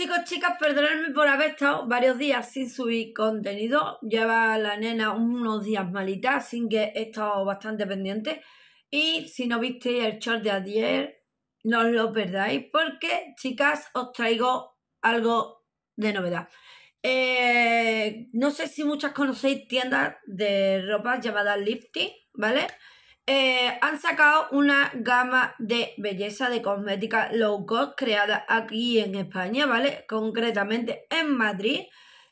chicos, chicas, perdonadme por haber estado varios días sin subir contenido. Lleva la nena unos días malita, sin que he estado bastante pendiente. Y si no visteis el short de ayer, no os lo perdáis, porque, chicas, os traigo algo de novedad. Eh, no sé si muchas conocéis tiendas de ropa llamadas Lifty, ¿vale? Eh, han sacado una gama de belleza de cosmética low cost creada aquí en España, ¿vale? Concretamente en Madrid.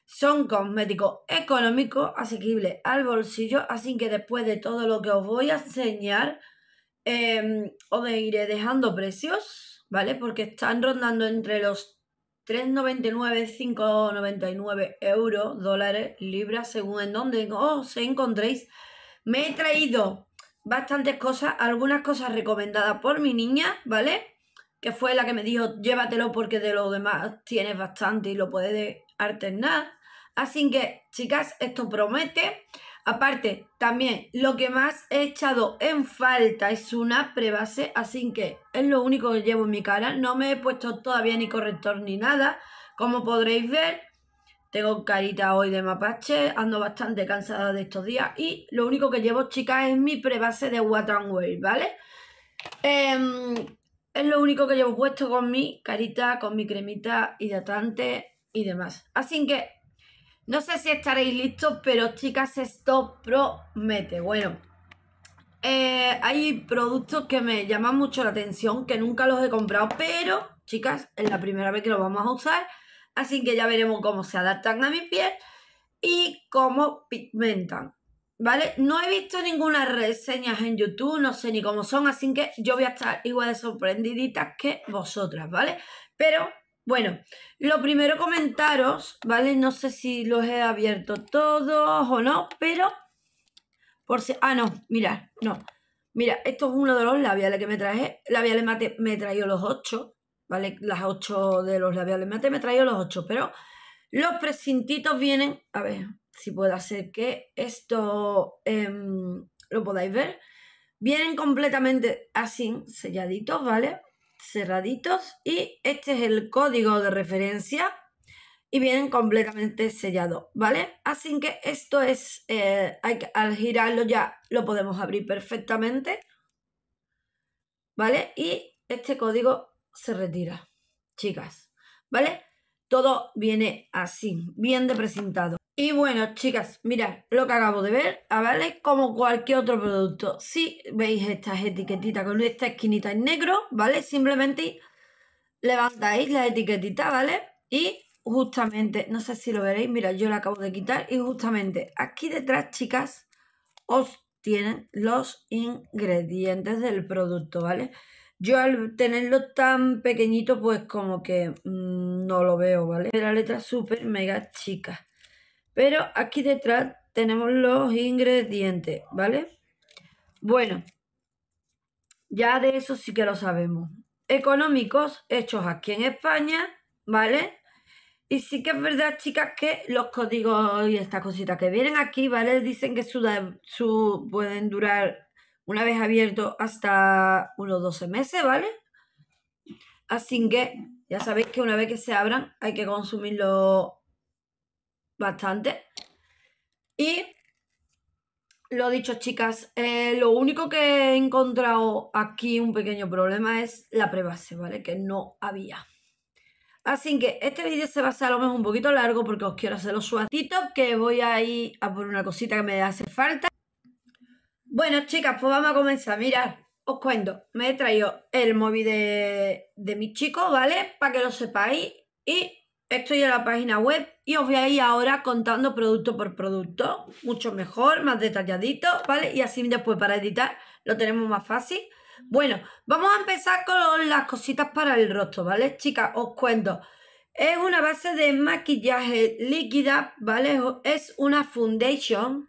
Son cosméticos económicos, asequibles al bolsillo, así que después de todo lo que os voy a enseñar, em, os iré dejando precios, ¿vale? Porque están rondando entre los 3,99, 5,99 euros, dólares, libras, según en donde os encontréis. Me he traído bastantes cosas, algunas cosas recomendadas por mi niña, ¿vale? Que fue la que me dijo, llévatelo porque de lo demás tienes bastante y lo puedes alternar. Así que, chicas, esto promete. Aparte, también lo que más he echado en falta es una prebase, así que es lo único que llevo en mi cara. No me he puesto todavía ni corrector ni nada, como podréis ver. Tengo carita hoy de mapache, ando bastante cansada de estos días y lo único que llevo, chicas, es mi prebase de Water and ¿vale? Em, es lo único que llevo puesto con mi carita, con mi cremita hidratante y demás. Así que no sé si estaréis listos, pero chicas, esto promete. Bueno, eh, hay productos que me llaman mucho la atención, que nunca los he comprado, pero chicas, es la primera vez que los vamos a usar. Así que ya veremos cómo se adaptan a mi piel y cómo pigmentan. ¿Vale? No he visto ninguna reseña en YouTube, no sé ni cómo son, así que yo voy a estar igual de sorprendidita que vosotras, ¿vale? Pero bueno, lo primero comentaros, ¿vale? No sé si los he abierto todos o no, pero por si... Ah, no, mirad, no. Mira, esto es uno de los labiales que me traje. Labiales mate, me trajo los ocho, ¿vale? Las ocho de los labiales mate me he traído los ocho, pero los precintitos vienen, a ver si puedo hacer que esto em, lo podáis ver, vienen completamente así, selladitos, ¿vale? Cerraditos y este es el código de referencia y vienen completamente sellados, ¿vale? Así que esto es, eh, al girarlo ya lo podemos abrir perfectamente, ¿vale? Y este código se retira, chicas, ¿vale? Todo viene así, bien presentado Y bueno, chicas, mira lo que acabo de ver, ah, ¿vale? Como cualquier otro producto. Si veis estas etiquetitas con esta esquinita en negro, ¿vale? Simplemente levantáis la etiquetita, ¿vale? Y justamente, no sé si lo veréis, mira, yo la acabo de quitar y justamente aquí detrás, chicas, os tienen los ingredientes del producto, ¿vale? Yo al tenerlo tan pequeñito, pues como que mm, no lo veo, ¿vale? La letra súper mega chica. Pero aquí detrás tenemos los ingredientes, ¿vale? Bueno, ya de eso sí que lo sabemos. Económicos hechos aquí en España, ¿vale? Y sí que es verdad, chicas, que los códigos y estas cositas que vienen aquí, ¿vale? Dicen que su, su, pueden durar una vez abierto hasta unos 12 meses, ¿vale? Así que ya sabéis que una vez que se abran hay que consumirlo bastante. Y lo dicho, chicas, eh, lo único que he encontrado aquí un pequeño problema es la prebase, ¿vale? Que no había. Así que este vídeo se va a hacer a lo mejor un poquito largo porque os quiero hacerlo suavecito, que voy a ir a por una cosita que me hace falta. Bueno, chicas, pues vamos a comenzar. Mirad, os cuento. Me he traído el móvil de, de mi chico, ¿vale? Para que lo sepáis. Y estoy en la página web y os voy a ir ahora contando producto por producto. Mucho mejor, más detalladito, ¿vale? Y así después para editar lo tenemos más fácil. Bueno, vamos a empezar con las cositas para el rostro, ¿vale? Chicas, os cuento. Es una base de maquillaje líquida, ¿vale? Es una foundation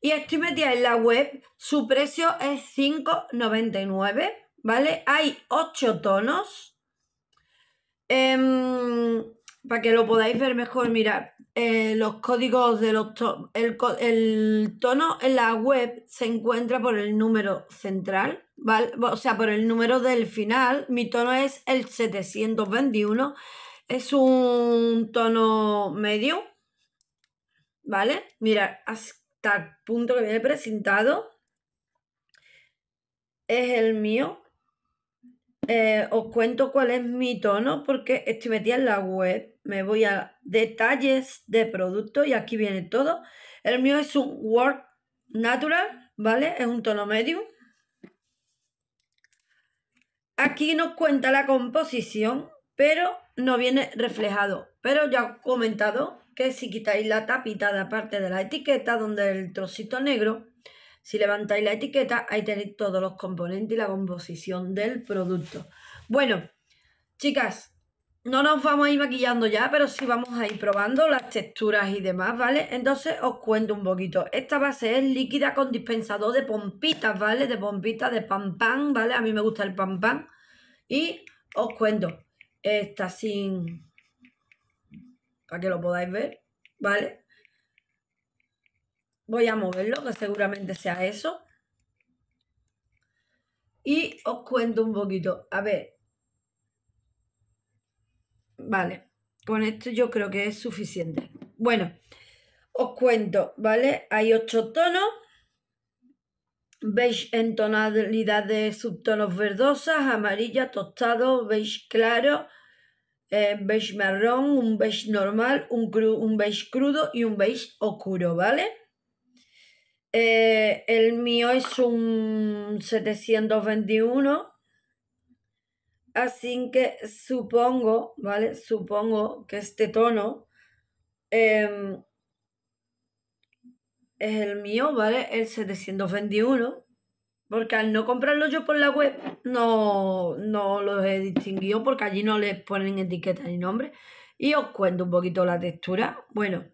y estoy metida en la web, su precio es 5,99, ¿vale? Hay 8 tonos. Em, para que lo podáis ver mejor, mirad, eh, los códigos de los El, el, tono en la web se encuentra por el número central, ¿vale? O sea, por el número del final. Mi tono es el 721. Es un tono medio, ¿vale? Mirad, así tal punto que viene presentado es el mío. Eh, os cuento cuál es mi tono porque estoy metida en la web. Me voy a detalles de producto y aquí viene todo. El mío es un Word Natural, ¿vale? Es un tono medio. Aquí nos cuenta la composición, pero no viene reflejado. Pero ya he comentado que si quitáis la tapita de aparte de la etiqueta, donde el trocito negro, si levantáis la etiqueta, ahí tenéis todos los componentes y la composición del producto. Bueno, chicas, no nos vamos a ir maquillando ya, pero sí vamos a ir probando las texturas y demás, ¿vale? Entonces os cuento un poquito. Esta base es líquida con dispensador de pompitas, ¿vale? De pompitas, de pan pan, ¿vale? A mí me gusta el pan pan. Y os cuento. Está sin para que lo podáis ver, ¿vale? Voy a moverlo, que seguramente sea eso. Y os cuento un poquito. A ver. Vale. Con esto yo creo que es suficiente. Bueno, os cuento, ¿vale? Hay ocho tonos. Beige en tonalidad de subtonos verdosas, amarilla, tostado, beige claro, eh, beige marrón, un beige normal, un, un beige crudo y un beige oscuro, ¿vale? Eh, el mío es un 721, así que supongo, ¿vale? Supongo que este tono em, es el mío, ¿vale? El 721. Porque al no comprarlo yo por la web, no, no los he distinguido porque allí no les ponen etiqueta ni nombre. Y os cuento un poquito la textura. Bueno,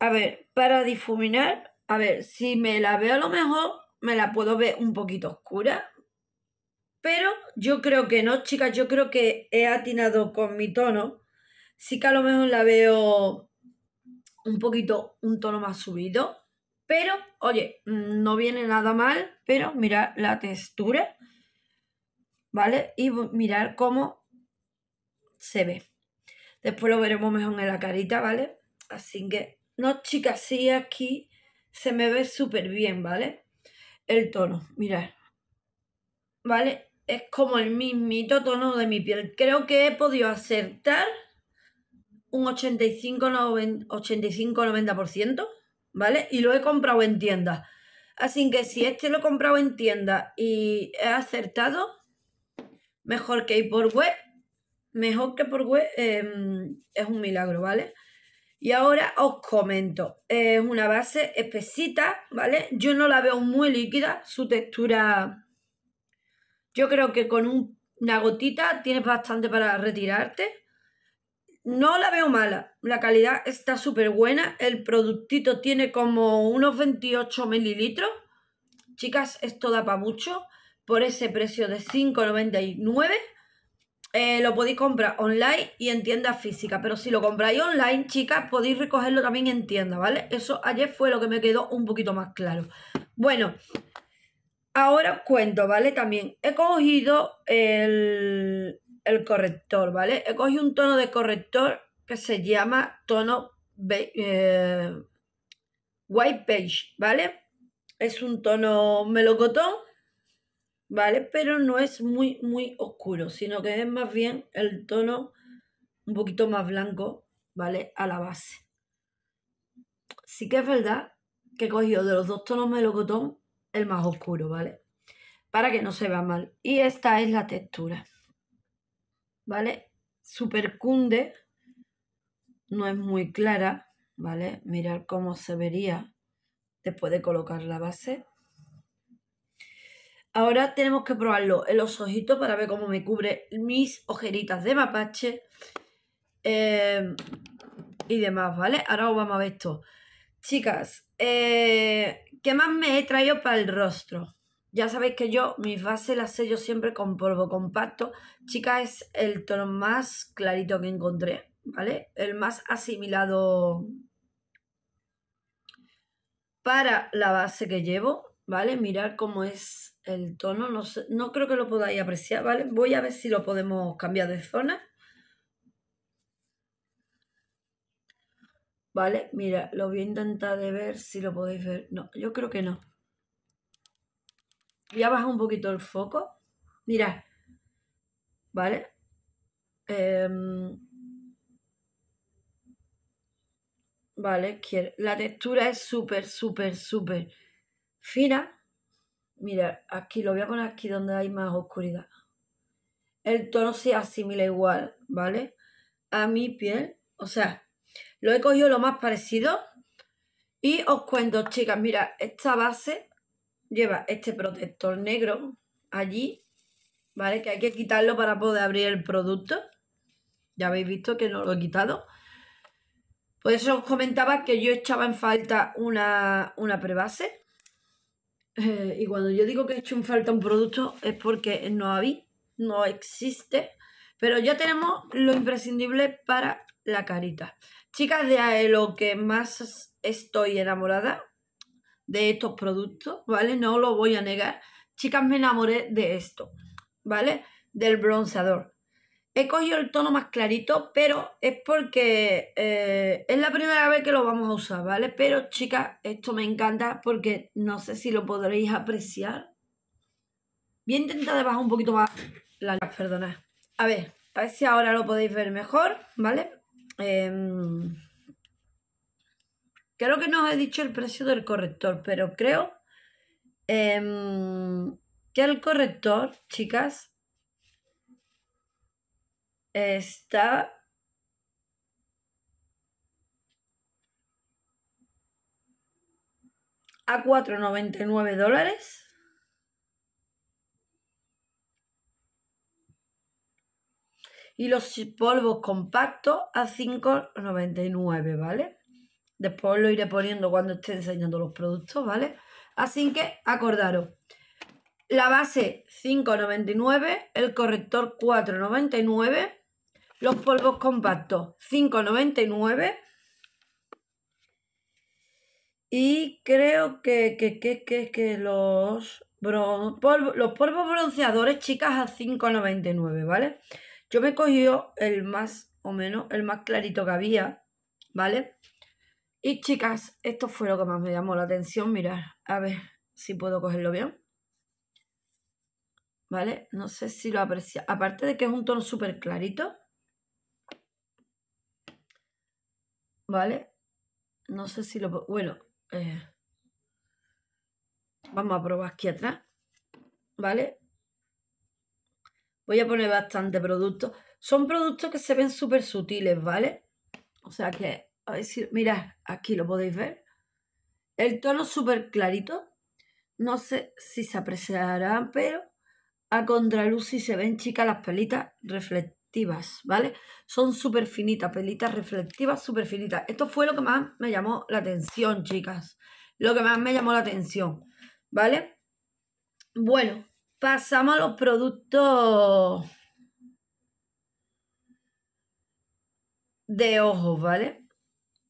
a ver, para difuminar, a ver, si me la veo a lo mejor, me la puedo ver un poquito oscura. Pero yo creo que no, chicas, yo creo que he atinado con mi tono. Sí que a lo mejor la veo un poquito, un tono más subido, pero, oye, mm, no viene nada mal, pero mirar la textura, ¿vale? Y mirar cómo se ve. Después lo veremos mejor en la carita, ¿vale? Así que, no, chicas, sí, aquí se me ve súper bien, ¿vale? El tono, mirad. ¿Vale? Es como el mismito tono de mi piel. Creo que he podido acertar un 85-90%. ¿vale? Y lo he comprado en tienda. Así que si este lo he comprado en tienda y he acertado, mejor que ir por web, mejor que por web, em, es un milagro, ¿vale? Y ahora os comento, es una base espesita, ¿vale? Yo no la veo muy líquida, su textura, yo creo que con una gotita tienes bastante para retirarte no la veo mala. La calidad está súper buena. El productito tiene como unos 28 mililitros. Chicas, esto da para mucho. Por ese precio de 5,99. Eh, lo podéis comprar online y en tienda física. Pero si lo compráis online, chicas, podéis recogerlo también en tienda, ¿vale? Eso ayer fue lo que me quedó un poquito más claro. Bueno, ahora os cuento, ¿vale? También he cogido el, el corrector, ¿vale? He cogido un tono de corrector que se llama tono eh, white page, ¿vale? Es un tono melocotón, ¿vale? Pero no es muy, muy oscuro, sino que es más bien el tono un poquito más blanco, ¿vale? A la base. Sí que es verdad que he cogido de los dos tonos melocotón el más oscuro, ¿vale? Para que no se vea mal. Y esta es la textura. ¿vale? Supercunde, no es muy clara, ¿vale? Mirar cómo se vería después de colocar la base. Ahora tenemos que probarlo en los ojitos para ver cómo me cubre mis ojeritas de mapache eh, y demás, ¿vale? Ahora vamos a ver esto. Chicas, eh, ¿qué más me he traído para el rostro? Ya sabéis que yo mis bases las sello siempre con polvo compacto. Chica, es el tono más clarito que encontré, ¿vale? El más asimilado para la base que llevo, ¿vale? Mirar cómo es el tono. No, no creo que lo podáis apreciar, ¿vale? Voy a ver si lo podemos cambiar de zona. ¿Vale? Mira, lo voy a intentar de ver si lo podéis ver. No, yo creo que no. Voy a bajar un poquito el foco. mira ¿vale? Em, vale, quiero, la textura es súper, súper, súper fina. Mira, aquí lo voy a poner aquí donde hay más oscuridad. El tono se asimila igual, ¿vale? A mi piel. O sea, lo he cogido lo más parecido. Y os cuento, chicas, mira, esta base lleva este protector negro allí, ¿vale? Que hay que quitarlo para poder abrir el producto. Ya habéis visto que no lo he quitado. Por eso os comentaba que yo echaba en falta una, una prebase. Eh, y cuando yo digo que he hecho en falta un producto es porque no había, no existe. Pero ya tenemos lo imprescindible para la carita. Chicas, de lo que más estoy enamorada de estos productos, ¿vale? No lo voy a negar. Chicas, me enamoré de esto, ¿vale? Del bronceador. He cogido el tono más clarito, pero es porque eh, es la primera vez que lo vamos a usar, ¿vale? Pero chicas, esto me encanta porque no sé si lo podréis apreciar. Voy a intentar de bajar un poquito más la perdonad. A ver, parece ver ahora lo podéis ver mejor, ¿vale? Eh... Creo que no os he dicho el precio del corrector, pero creo em, que el corrector, chicas, está... a 4,99 dólares. Y los polvos compactos a 5,99, ¿vale? Después lo iré poniendo cuando esté enseñando los productos, ¿vale? Así que acordaros, la base 5,99, el corrector 4,99, los polvos compactos 5,99 y creo que, que, que, que, que los, los polvos bronceadores, chicas, a 5,99, ¿vale? Yo me he cogido el más o menos, el más clarito que había, ¿vale? Y chicas, esto fue lo que más me llamó la atención. Mirar, a ver si puedo cogerlo bien. ¿Vale? No sé si lo aprecia. Aparte de que es un tono súper clarito. ¿Vale? No sé si lo... Bueno, eh, vamos a probar aquí atrás. ¿Vale? Voy a poner bastante producto. Son productos que se ven súper sutiles, ¿vale? O sea que a ver si, mirad, aquí lo podéis ver. El tono súper clarito, no sé si se apreciará, pero a contraluz si se ven, chicas, las pelitas reflectivas, ¿vale? Son súper finitas, pelitas reflectivas súper finitas. Esto fue lo que más me llamó la atención, chicas. Lo que más me llamó la atención, ¿vale? Bueno, pasamos a los productos de ojos, ¿vale?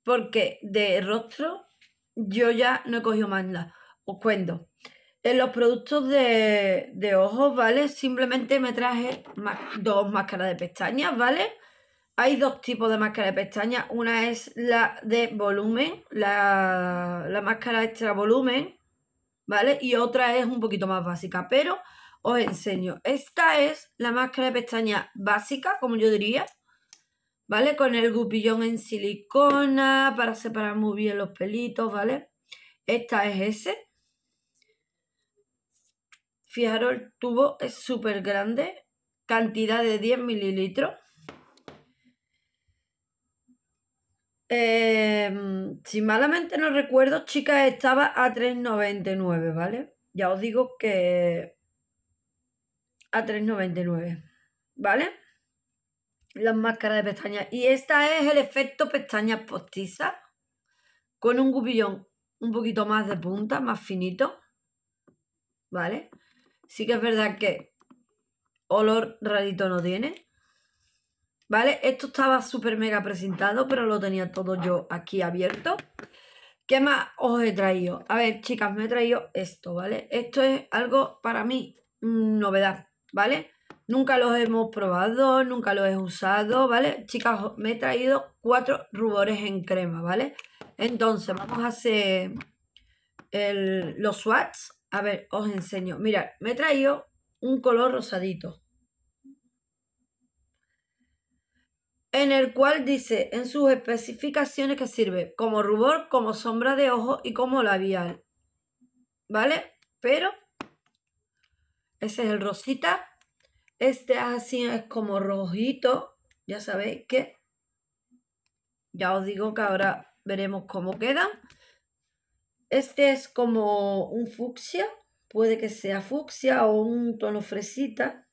porque de rostro yo ya no he cogido más nada. Os cuento. En los productos de, de ojos, ¿vale? Simplemente me traje dos máscaras de pestañas, ¿vale? Hay dos tipos de máscaras de pestañas. Una es la de volumen, la, la máscara extra volumen, ¿vale? Y otra es un poquito más básica, pero os enseño. Esta es la máscara de pestañas básica, como yo diría, ¿vale? Con el gupillón en silicona para separar muy bien los pelitos, ¿vale? Esta es ese. Fijaros, el tubo es súper grande, cantidad de 10 mililitros. Em, si malamente no recuerdo, chicas, estaba a 3,99, ¿vale? Ya os digo que a 3,99, ¿vale? las máscaras de pestañas. Y esta es el efecto pestañas postizas con un gubillón un poquito más de punta, más finito. ¿Vale? Sí que es verdad que olor rarito no tiene. ¿Vale? Esto estaba súper mega presentado, pero lo tenía todo yo aquí abierto. ¿Qué más os he traído? A ver, chicas, me he traído esto, ¿vale? Esto es algo para mí mm, novedad, ¿vale? Nunca los hemos probado, nunca los he usado, ¿vale? Chicas, me he traído cuatro rubores en crema, ¿vale? Entonces, vamos a hacer el, los swatches. A ver, os enseño. Mirad, me he traído un color rosadito. En el cual dice en sus especificaciones que sirve como rubor, como sombra de ojo y como labial. ¿Vale? Pero ese es el rosita este así es como rojito. Ya sabéis que ya os digo que ahora veremos cómo queda Este es como un fucsia, puede que sea fucsia o un tono fresita.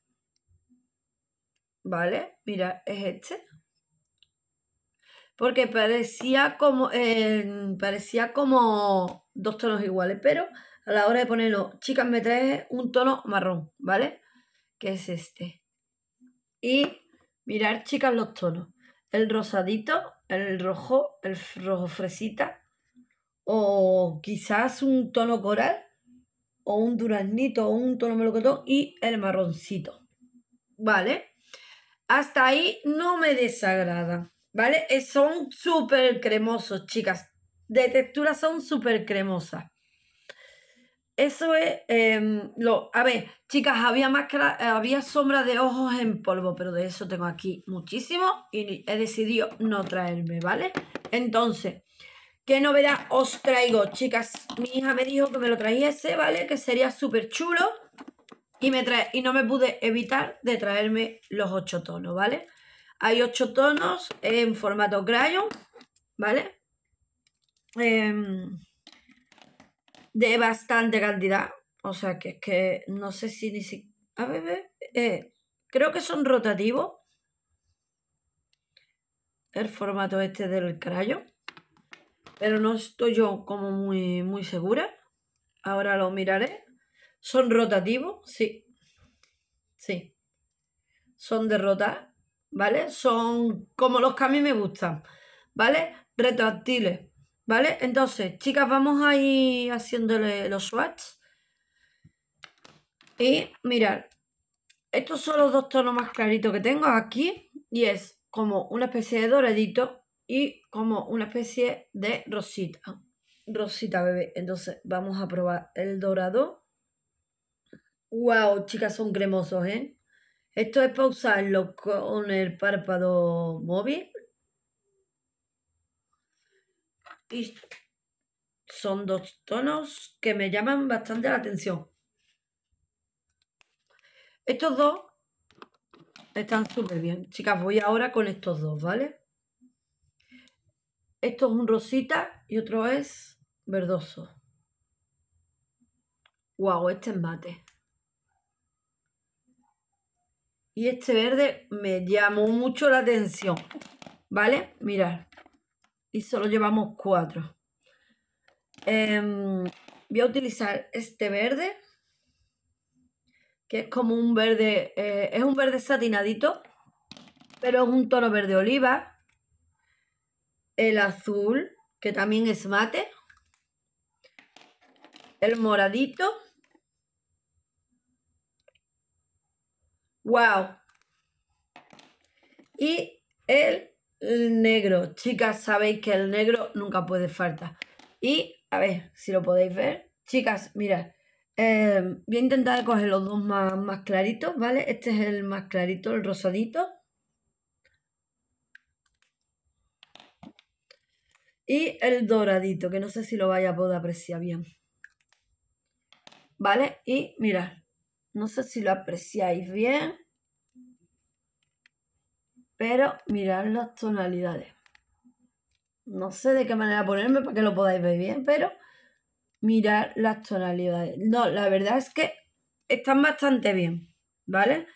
¿Vale? Mira, es este. Porque parecía como, parecía como dos tonos iguales, pero a la hora de ponerlo, chicas, me trae un tono marrón, ¿vale? es este. Y mirar, chicas, los tonos. El rosadito, el rojo, el rojo fresita, o quizás un tono coral, o un duraznito, o un tono melocotón, y el marroncito. ¿Vale? Hasta ahí no me desagrada. ¿Vale? Eh, son súper cremosos, chicas. De textura son súper cremosas. Eso es em, lo. A ver, chicas, había máscara, había sombra de ojos en polvo, pero de eso tengo aquí muchísimo y he decidido no traerme, ¿vale? Entonces, ¿qué novedad os traigo, chicas? Mi hija me dijo que me lo trajese, ¿vale? Que sería súper chulo. Y, me trae, y no me pude evitar de traerme los ocho tonos, ¿vale? Hay ocho tonos en formato crayon, ¿vale? Em, de bastante cantidad. O sea que es que no sé si ni siquiera. A ver, eh, creo que son rotativos. El formato este del crayo. Pero no estoy yo como muy, muy segura. Ahora lo miraré. ¿Son rotativos? Sí. Sí. Son de rotar. ¿Vale? Son como los que a mí me gustan. ¿Vale? Retractiles. ¿Vale? Entonces, chicas, vamos a ir haciéndole los swatches. Y mirar, estos son los dos tonos más claritos que tengo aquí. Y es como una especie de doradito y como una especie de rosita. Rosita, bebé. Entonces, vamos a probar el dorado. ¡Wow! Chicas, son cremosos, ¿eh? Esto es para usarlo con el párpado móvil Y son dos tonos que me llaman bastante la atención. Estos dos están súper bien. Chicas, voy ahora con estos dos, ¿vale? Esto es un rosita y otro es verdoso. Guau, este es mate. Y este verde me llamó mucho la atención. ¿Vale? Mirad y solo llevamos cuatro. Em, voy a utilizar este verde, que es como un verde, eh, es un verde satinadito, pero es un tono verde oliva. El azul, que también es mate. El moradito. ¡Wow! Y el el negro. Chicas, sabéis que el negro nunca puede faltar. Y, a ver, si lo podéis ver. Chicas, mirad. Em, voy a intentar coger los dos más, más claritos, ¿vale? Este es el más clarito, el rosadito. Y el doradito, que no sé si lo vaya a poder apreciar bien. ¿Vale? Y mirad, no sé si lo apreciáis bien pero mirad las tonalidades. No sé de qué manera ponerme para que lo podáis ver bien, pero mirar las tonalidades. No, la verdad es que están bastante bien, ¿vale?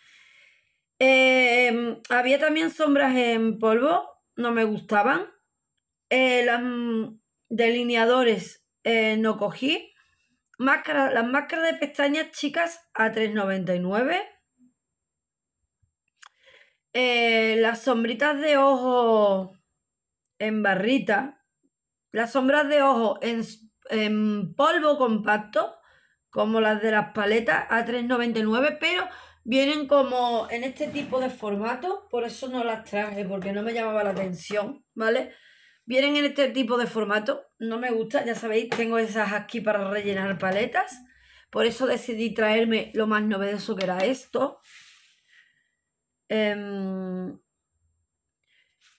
Em, había también sombras en polvo, no me gustaban. Eh, las delineadores eh, no cogí. Máscara, las máscaras de pestañas chicas a 3,99. Eh, las sombritas de ojo en barrita, las sombras de ojo en, en polvo compacto, como las de las paletas a 3,99, pero vienen como en este tipo de formato, por eso no las traje, porque no me llamaba la atención, ¿vale? Vienen en este tipo de formato, no me gusta, ya sabéis, tengo esas aquí para rellenar paletas, por eso decidí traerme lo más novedoso que era esto, Em,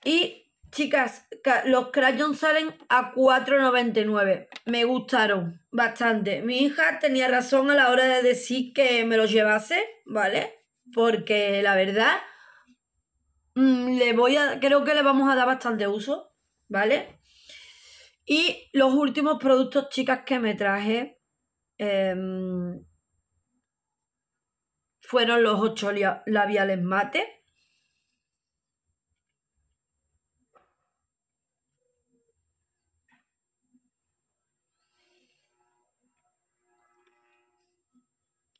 y chicas, los crayons salen a 4,99. Me gustaron bastante. Mi hija tenía razón a la hora de decir que me los llevase, ¿vale? Porque la verdad, mm, le voy a, creo que le vamos a dar bastante uso, ¿vale? Y los últimos productos, chicas, que me traje. Em, fueron los ocho labiales mate.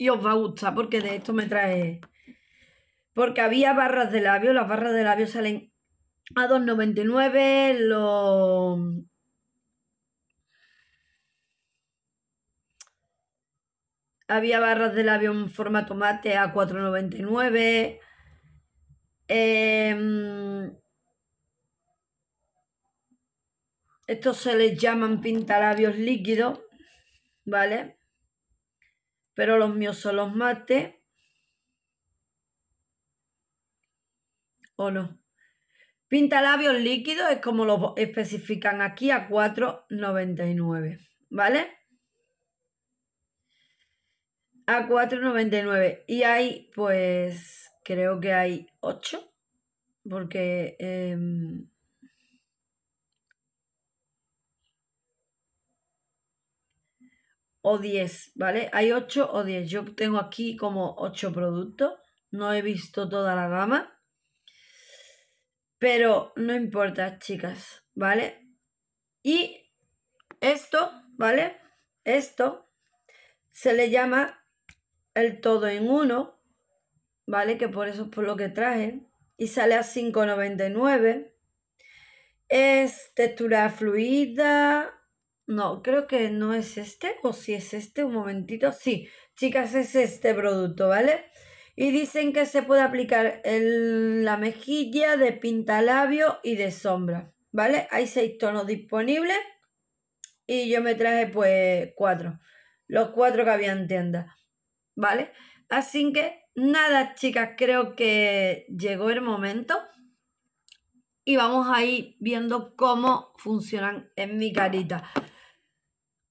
y os va a gustar porque de esto me trae... Porque había barras de labio, las barras de labio salen a 2,99, los Había barras de labio en formato mate a 4,99. Em, estos se les llaman pintalabios líquidos, ¿vale? Pero los míos son los mate ¿O no? Pintalabios líquidos es como lo especifican aquí a 4,99, ¿vale? a 4,99. Y hay, pues, creo que hay 8. Porque... Em, o 10, ¿vale? Hay 8 o 10. Yo tengo aquí como 8 productos. No he visto toda la gama. Pero no importa, chicas, ¿vale? Y esto, ¿vale? Esto se le llama el todo en uno, ¿vale? Que por eso es por lo que traje. Y sale a 5,99. Es textura fluida. No, creo que no es este. O si es este, un momentito. Sí, chicas, es este producto, ¿vale? Y dicen que se puede aplicar en la mejilla, de pintalabio y de sombra, ¿vale? Hay seis tonos disponibles. Y yo me traje pues cuatro. Los cuatro que había en tienda. ¿vale? Así que nada, chicas, creo que llegó el momento y vamos a ir viendo cómo funcionan en mi carita.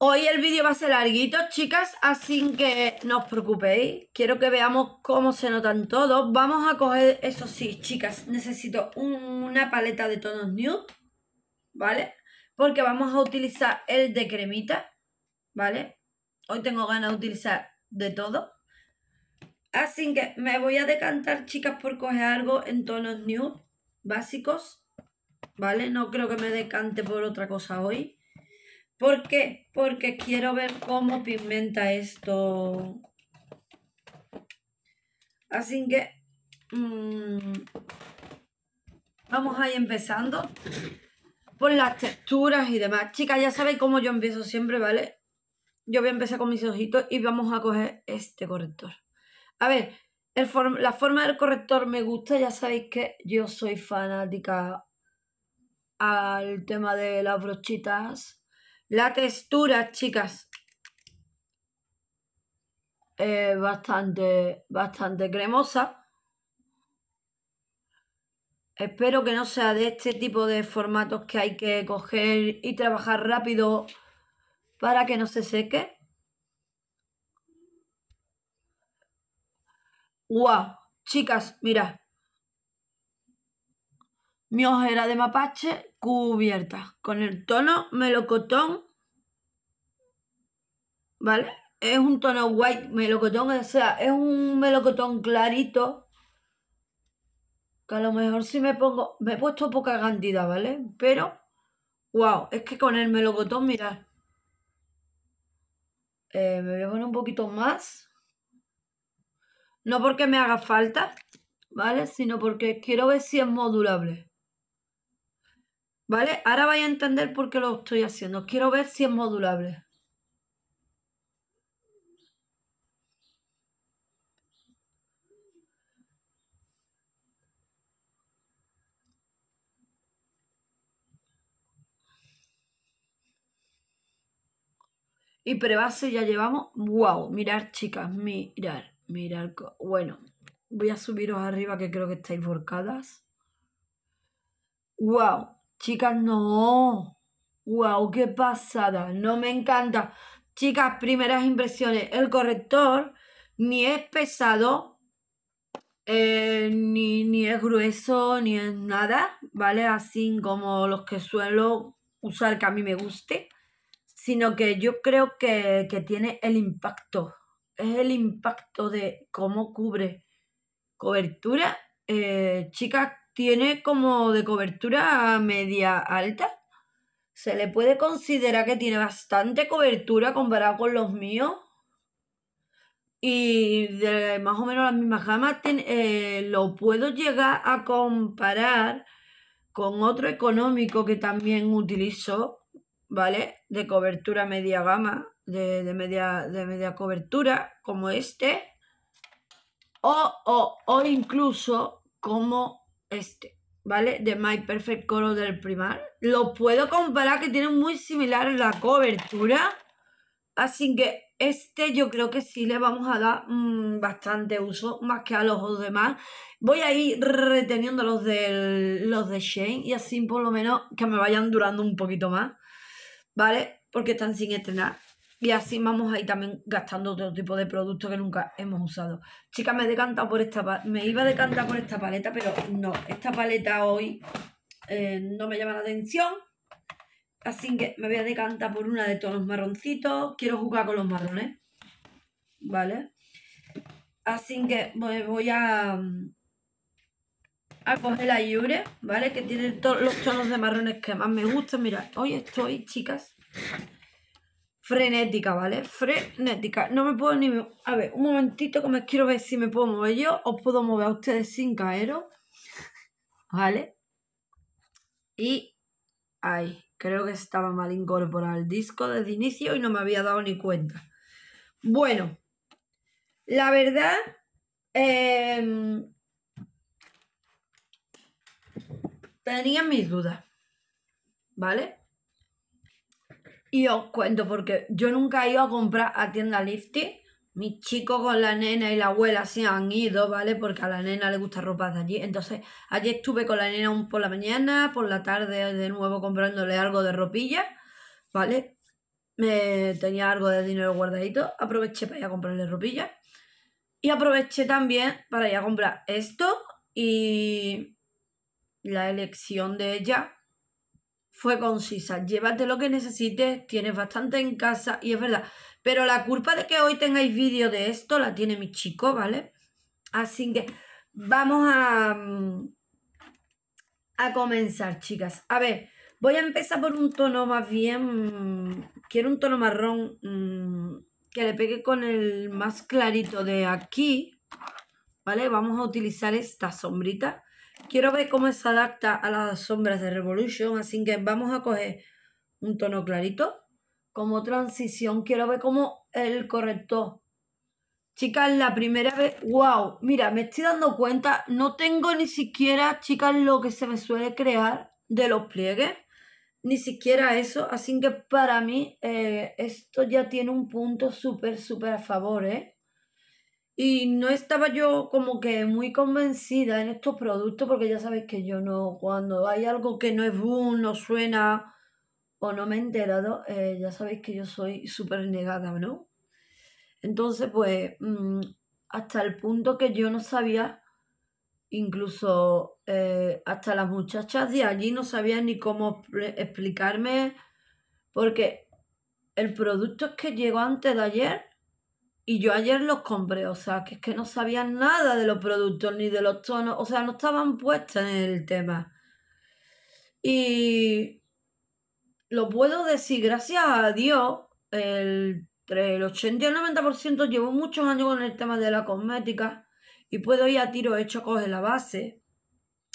Hoy el vídeo va a ser larguito, chicas, así que no os preocupéis. Quiero que veamos cómo se notan todos. Vamos a coger, eso sí, chicas, necesito una paleta de tonos nude, ¿vale? Porque vamos a utilizar el de cremita, ¿vale? Hoy tengo ganas de utilizar de todo. Así que me voy a decantar, chicas, por coger algo en tonos nude básicos, ¿vale? No creo que me decante por otra cosa hoy. ¿Por qué? Porque quiero ver cómo pigmenta esto. Así que... Mm, vamos a empezando por las texturas y demás. Chicas, ya sabéis cómo yo empiezo siempre, ¿vale? Yo voy a empezar con mis ojitos y vamos a coger este corrector. A ver, la forma del corrector me gusta, ya sabéis que yo soy fanática al tema de las brochitas. La textura, chicas, es bastante, bastante cremosa. Espero que no sea de este tipo de formatos que hay que coger y trabajar rápido para que no se seque. ¡Wow! Chicas, mira, Mi ojera de mapache cubierta con el tono melocotón. ¿Vale? Es un tono white melocotón, o sea, es un melocotón clarito. Que a lo mejor si me pongo, me he puesto poca cantidad, ¿vale? Pero, wow, es que con el melocotón, mirad. Eh, me voy a poner un poquito más. No porque me haga falta, ¿vale? Sino porque quiero ver si es modulable. ¿Vale? Ahora vais a entender por qué lo estoy haciendo. Quiero ver si es modulable. Y prebase ya llevamos. ¡Wow! Mirar, chicas, mirar. Mirar, bueno, voy a subiros arriba que creo que estáis volcadas. ¡Wow! Chicas, no. ¡Wow! ¡Qué pasada! No me encanta. Chicas, primeras impresiones. El corrector ni es pesado, eh, ni, ni es grueso, ni es nada, ¿vale? Así como los que suelo usar que a mí me guste, sino que yo creo que, que tiene el impacto es el impacto de cómo cubre cobertura. Eh, chicas, tiene como de cobertura media alta. Se le puede considerar que tiene bastante cobertura comparado con los míos. Y de más o menos las mismas gamas eh, lo puedo llegar a comparar con otro económico que también utilizo, ¿vale? De cobertura media gama, de, media, de media cobertura como este o, incluso como este, ¿vale? De My Perfect Color del Primar. Lo puedo comparar que tienen muy similar la cobertura. Así que este yo creo que sí le vamos a dar mm, bastante uso, más que a los demás. Voy a ir reteniendo los, del, los de Shane y así por lo menos que me vayan durando un poquito más, ¿vale? Porque están sin estrenar. Y así vamos ahí también gastando otro tipo de productos que nunca hemos usado. Chicas, me he por esta Me iba a decantar por esta paleta, pero no. Esta paleta hoy eh, no me llama la atención. Así que me voy a decantar por una de tonos marroncitos. Quiero jugar con los marrones. ¿Vale? Así que voy a, a coger la Yure, ¿vale? Que tiene todos los tonos de marrones que más me gustan. Mira, hoy estoy, chicas, frenética, ¿vale? Frenética. No me puedo ni... A ver, un momentito que quiero ver si me puedo mover yo o puedo mover a ustedes sin caeros. ¿Vale? Y... Ay, creo que estaba mal incorporado el disco desde inicio y no me había dado ni cuenta. Bueno, la verdad... Em, tenía mis dudas, ¿vale? Y os cuento, porque yo nunca he ido a comprar a tienda Lifty. Mis chicos con la nena y la abuela se han ido, ¿vale? Porque a la nena le gusta ropa de allí. Entonces, allí estuve con la nena un por la mañana, por la tarde de nuevo comprándole algo de ropilla, ¿vale? Me tenía algo de dinero guardadito, aproveché para ir a comprarle ropilla. Y aproveché también para ir a comprar esto y la elección de ella, fue concisa. Llévate lo que necesites, tienes bastante en casa y es verdad. Pero la culpa de que hoy tengáis vídeo de esto la tiene mi chico, ¿vale? Así que vamos a, mm, a comenzar, chicas. A ver, voy a empezar por un tono más bien... Mm, quiero un tono marrón mm, que le pegue con el más clarito de aquí, ¿vale? Vamos a utilizar esta sombrita Quiero ver cómo se adapta a las sombras de Revolution, así que vamos a coger un tono clarito. Como transición, quiero ver cómo el corrector. Chicas, la primera vez, wow, mira, me estoy dando cuenta, no tengo ni siquiera, chicas, lo que se me suele crear de los pliegues, ni siquiera eso, así que para mí eh, esto ya tiene un punto súper, súper a favor, ¿eh? Y no estaba yo como que muy convencida en estos productos porque ya sabéis que yo no, cuando hay algo que no es boom, no suena o no me he enterado, eh, ya sabéis que yo soy súper negada, ¿no? Entonces, pues, mm, hasta el punto que yo no sabía, incluso eh, hasta las muchachas de allí no sabían ni cómo explicarme, porque el producto es que llegó antes de ayer y yo ayer los compré, o sea, que es que no sabían nada de los productos ni de los tonos, o sea, no estaban puestas en el tema. Y lo puedo decir, gracias a Dios, el, entre el 80 y el 90% llevo muchos años con el tema de la cosmética y puedo ir a tiro hecho a coger la base,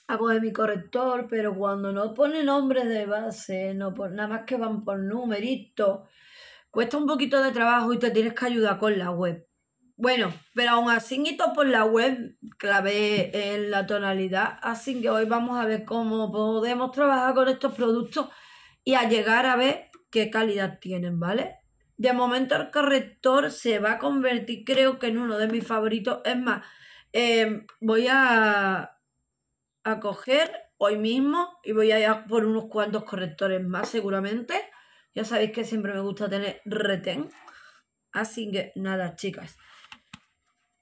a coger mi corrector, pero cuando no pone nombre de base, no por, nada más que van por numeritos Cuesta un poquito de trabajo y te tienes que ayudar con la web. Bueno, pero aún así por la web clave en la tonalidad, así que hoy vamos a ver cómo podemos trabajar con estos productos y a llegar a ver qué calidad tienen, ¿vale? De momento el corrector se va a convertir, creo que en uno de mis favoritos. Es más, em, voy a, a coger hoy mismo y voy a ir por unos cuantos correctores más seguramente ya sabéis que siempre me gusta tener retén. Así que nada, chicas.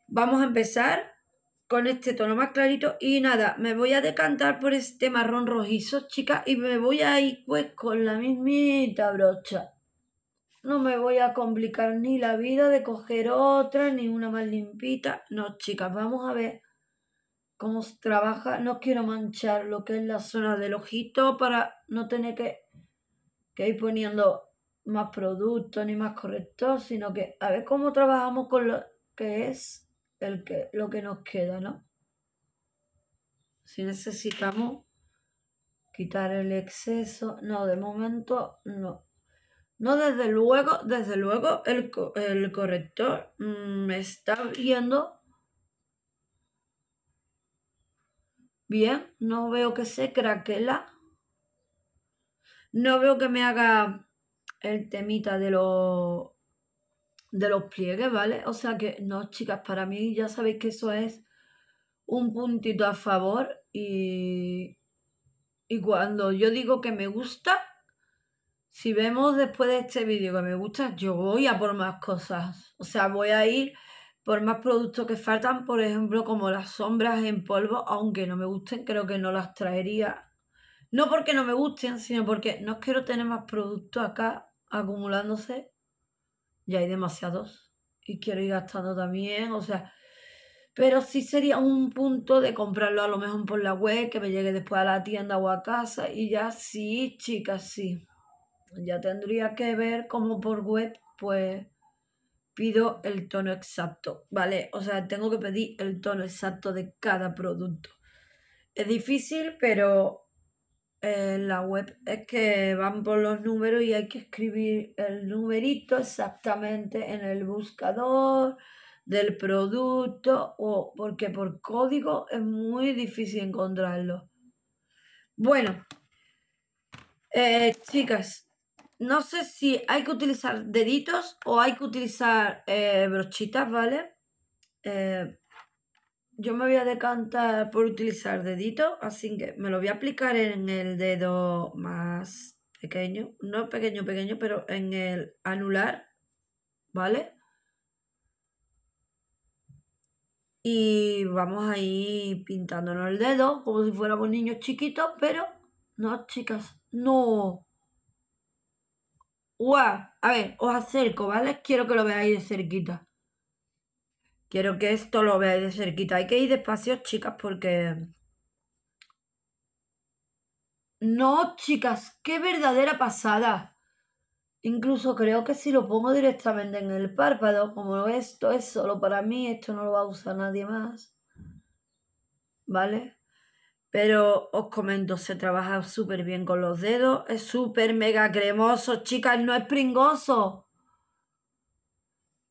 Vamos a empezar con este tono más clarito. Y nada, me voy a decantar por este marrón rojizo, chicas. Y me voy a ir pues con la mismita brocha. No me voy a complicar ni la vida de coger otra, ni una más limpita. No, chicas, vamos a ver cómo trabaja. No quiero manchar lo que es la zona del ojito para no tener que que ir poniendo más productos ni más corrector sino que a ver cómo trabajamos con lo que es el que, lo que nos queda, ¿no? Si necesitamos quitar el exceso, no, de momento no. No, desde luego, desde luego el, corrector mm, me está viendo bien, no veo que se craquela no veo que me haga el temita de los de los pliegues, ¿vale? O sea que no, chicas, para mí ya sabéis que eso es un puntito a favor y, y cuando yo digo que me gusta, si vemos después de este vídeo que me gusta, yo voy a por más cosas. O sea, voy a ir por más productos que faltan, por ejemplo, como las sombras en polvo, aunque no me gusten, creo que no las traería no porque no me gusten, sino porque no quiero tener más productos acá acumulándose. Ya hay demasiados y quiero ir gastando también, o sea, pero sí sería un punto de comprarlo a lo mejor por la web, que me llegue después a la tienda o a casa y ya sí, chicas, sí. Ya tendría que ver cómo por web pues pido el tono exacto, ¿vale? O sea, tengo que pedir el tono exacto de cada producto. Es difícil, pero en la web es que van por los números y hay que escribir el numerito exactamente en el buscador del producto o porque por código es muy difícil encontrarlo. Bueno, eh, chicas, no sé si hay que utilizar deditos o hay que utilizar eh, brochitas, ¿vale? Eh, yo me voy a decantar por utilizar dedito, así que me lo voy a aplicar en el dedo más pequeño, no pequeño, pequeño, pero en el anular, ¿vale? Y vamos a ir pintándonos el dedo como si fuéramos niños chiquitos, pero no, chicas, no. ¡Guau! A ver, os acerco, ¿vale? Quiero que lo veáis de cerquita. Quiero que esto lo veáis de cerquita. Hay que ir despacio, chicas, porque... No, chicas, qué verdadera pasada. Incluso creo que si lo pongo directamente en el párpado, como esto es solo para mí, esto no lo va a usar nadie más. ¿Vale? Pero os comento, se trabaja súper bien con los dedos, es súper mega cremoso, chicas, no es pringoso.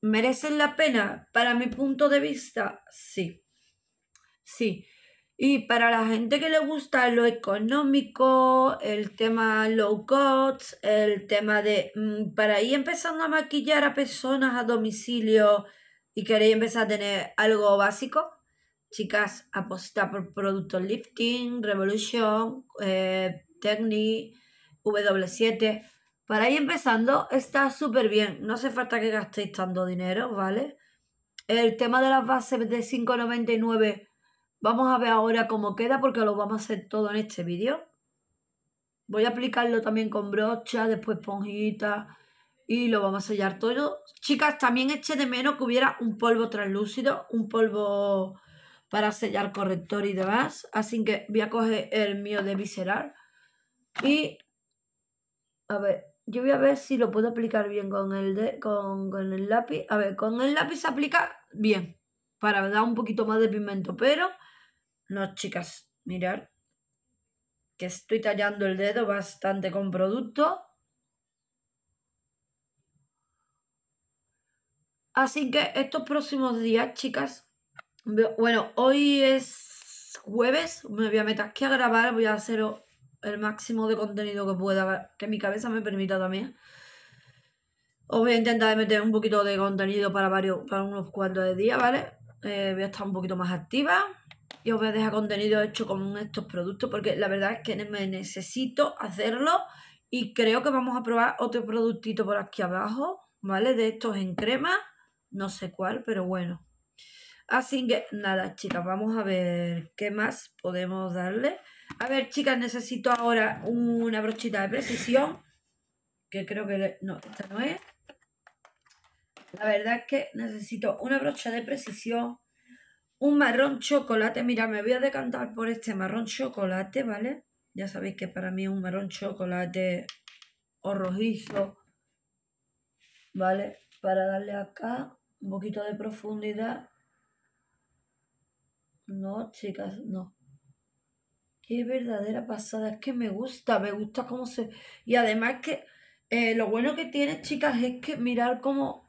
¿Merecen la pena? Para mi punto de vista, sí. Sí. Y para la gente que le gusta lo económico, el tema low cost, el tema de mm, para ir empezando a maquillar a personas a domicilio y queréis empezar a tener algo básico, chicas, apostar por productos lifting, Revolution, eh, W7 para ir empezando, está súper bien. No hace falta que gastéis tanto dinero, ¿vale? El tema de las bases de 5,99 vamos a ver ahora cómo queda porque lo vamos a hacer todo en este vídeo. Voy a aplicarlo también con brocha, después esponjita y lo vamos a sellar todo. Chicas, también eché de menos que hubiera un polvo translúcido, un polvo para sellar corrector y demás. Así que voy a coger el mío de visceral y... A ver, yo voy a ver si lo puedo aplicar bien con el, con, el lápiz. A ver, con el lápiz se aplica bien, para dar un poquito más de pigmento, pero no, chicas, mirar que estoy tallando el dedo bastante con producto. Así que estos próximos días, chicas, bueno, hoy es jueves, me voy a meter aquí a grabar, voy a hacer el máximo de contenido que pueda, que mi cabeza me permita también. Os voy a intentar meter un poquito de contenido para varios, para unos cuantos de día, ¿vale? Eh, voy a estar un poquito más activa y os voy a dejar contenido hecho con estos productos porque la verdad es que me necesito hacerlo y creo que vamos a probar otro productito por aquí abajo, ¿vale? De estos en crema, no sé cuál, pero bueno. Así que nada, chicas, vamos a ver qué más podemos darle. A ver, chicas, necesito ahora una brochita de precisión. Que creo que... No, esta no es. La verdad es que necesito una brocha de precisión. Un marrón chocolate. Mira, me voy a decantar por este marrón chocolate, ¿vale? Ya sabéis que para mí es un marrón chocolate o rojizo. ¿Vale? Para darle acá un poquito de profundidad. No, chicas, no. Qué verdadera pasada, es que me gusta, me gusta cómo se... Y además que eh, lo bueno que tiene, chicas, es que mirar cómo...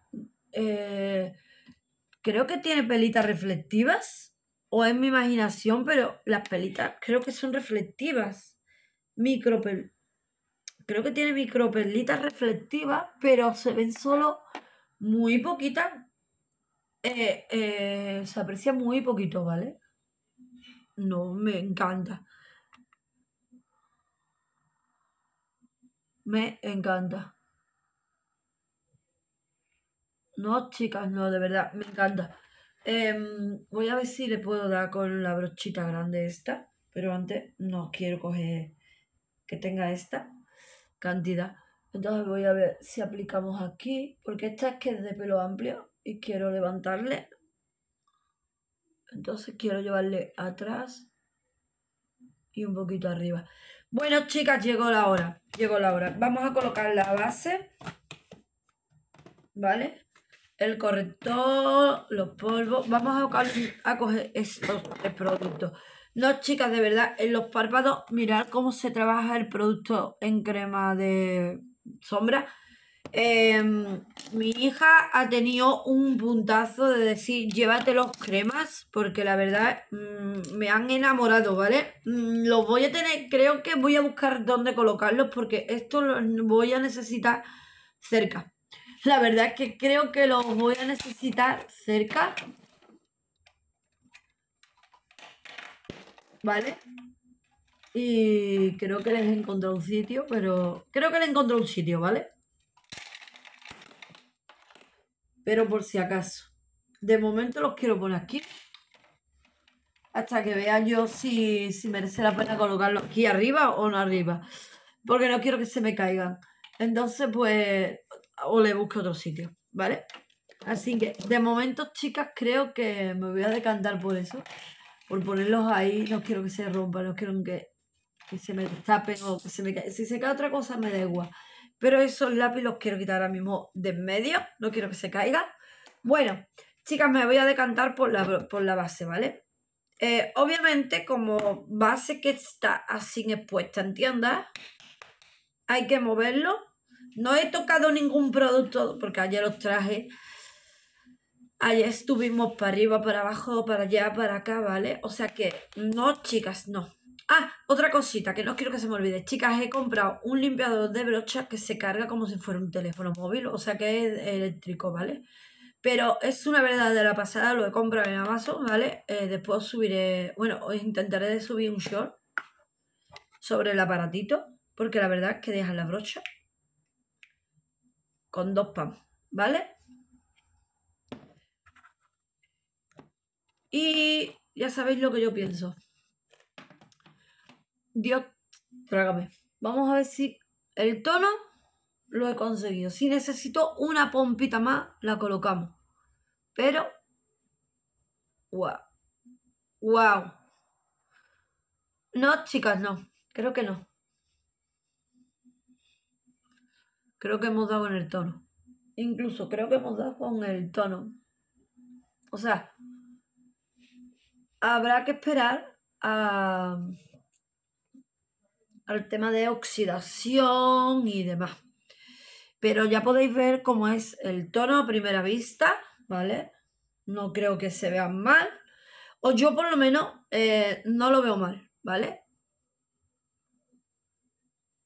Eh, creo que tiene pelitas reflectivas, o es mi imaginación, pero las pelitas creo que son reflectivas. Micro... Creo que tiene micro pelitas reflectivas, pero se ven solo muy poquitas. Eh, se aprecia muy poquito, ¿vale? No, me encanta. Me encanta. No, chicas, no, de verdad, me encanta. Em, voy a ver si le puedo dar con la brochita grande esta, pero antes no quiero coger que tenga esta cantidad. Entonces voy a ver si aplicamos aquí, porque esta es que es de pelo amplio y quiero levantarle. Entonces quiero llevarle atrás y un poquito arriba. Bueno, chicas, llegó la hora. Llegó la hora. Vamos a colocar la base. ¿Vale? El corrector, los polvos. Vamos a, coger, a estos productos. No, chicas, de verdad, en los párpados, mirad cómo se trabaja el producto en crema de sombra. Em, mi hija ha tenido un puntazo de decir, llévate los cremas, porque la verdad mm, me han enamorado, ¿vale? Mm, los voy a tener, creo que voy a buscar dónde colocarlos, porque esto los voy a necesitar cerca. La verdad es que creo que los voy a necesitar cerca. ¿Vale? Y creo que les he encontrado un sitio, pero creo que le encontrado un sitio, ¿vale? pero por si acaso. De momento los quiero poner aquí. Hasta que vea yo si, merece la pena colocarlos aquí arriba o no arriba. Porque no quiero que se me caigan. Entonces, pues, o le busque otro sitio, ¿vale? Así que, de momento, chicas, creo que me voy a decantar por eso. Por ponerlos ahí, no quiero que se rompan, no quiero que, que se me tapen o que se me caigan. Si se cae otra cosa, me da igual. Pero esos lápiz los quiero quitar ahora mismo de en medio. No quiero que se caiga. Bueno, chicas, me voy a decantar por la, por la base, ¿vale? Eh, obviamente, como base que está así expuesta en hay que moverlo. No he tocado ningún producto porque ayer los traje. Ayer estuvimos para arriba, para abajo, para allá, para acá, ¿vale? O sea que, no, chicas, no. Ah, otra cosita que no quiero que se me olvide. Chicas, he comprado un limpiador de brocha que se carga como si fuera un teléfono móvil, o sea que es eléctrico, ¿vale? Pero es una verdad de la pasada, lo he comprado en Amazon, ¿vale? Eh, después subiré, bueno, hoy intentaré subir un short sobre el aparatito, porque la verdad es que dejan la brocha con dos pan, ¿vale? Y ya sabéis lo que yo pienso. Dios, trágame. Vamos a ver si el tono lo he conseguido. Si necesito una pompita más, la colocamos. Pero, wow. Wow. No, chicas, no. Creo que no. Creo que hemos dado con el tono. Incluso creo que hemos dado con el tono. O sea, habrá que esperar a... El tema de oxidación y demás. Pero ya podéis ver cómo es el tono a primera vista, ¿vale? No creo que se vean mal. O yo por lo menos eh, no lo veo mal, ¿vale?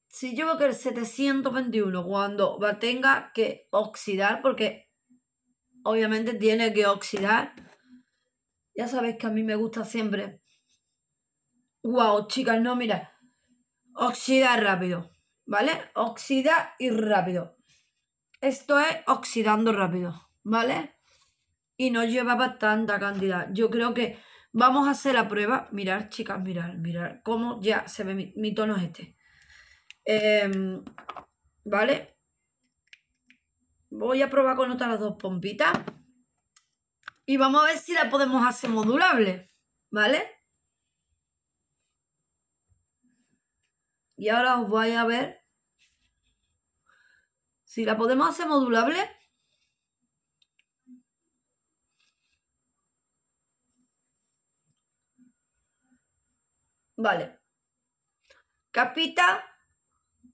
Si yo veo que el 721 cuando va, tenga que oxidar, porque obviamente tiene que oxidar, ya sabéis que a mí me gusta siempre. Wow, chicas, no, mira, Oxida rápido, ¿vale? Oxida y rápido. Esto es oxidando rápido, ¿vale? Y no llevaba tanta cantidad. Yo creo que vamos a hacer la prueba. Mirar, chicas, mirar, mirar cómo ya se ve mi, tono este. Em, ¿Vale? Voy a probar con otras dos pompitas. Y vamos a ver si la podemos hacer modulable, ¿vale? Y ahora os voy a ver si la podemos hacer modulable. Vale. Capita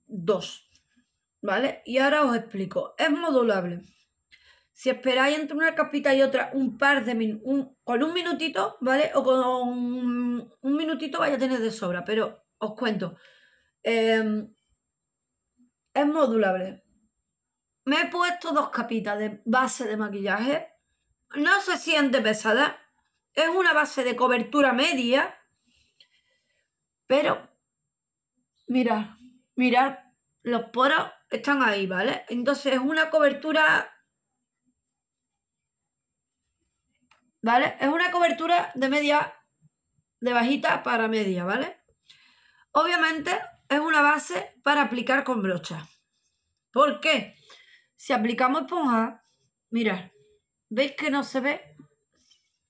2. ¿Vale? Y ahora os explico. Es modulable. Si esperáis entre una capita y otra un par de minutos, con un minutito, ¿vale? O con un, un minutito vaya a tener de sobra, pero os cuento. Em, es modulable. Me he puesto dos capitas de base de maquillaje. No se siente pesada. Es una base de cobertura media. Pero, mirad, mirad, los poros están ahí, ¿vale? Entonces es una cobertura... ¿Vale? Es una cobertura de media, de bajita para media, ¿vale? Obviamente es una base para aplicar con brocha. ¿Por qué? Si aplicamos esponja, mirad, ¿veis que no se ve?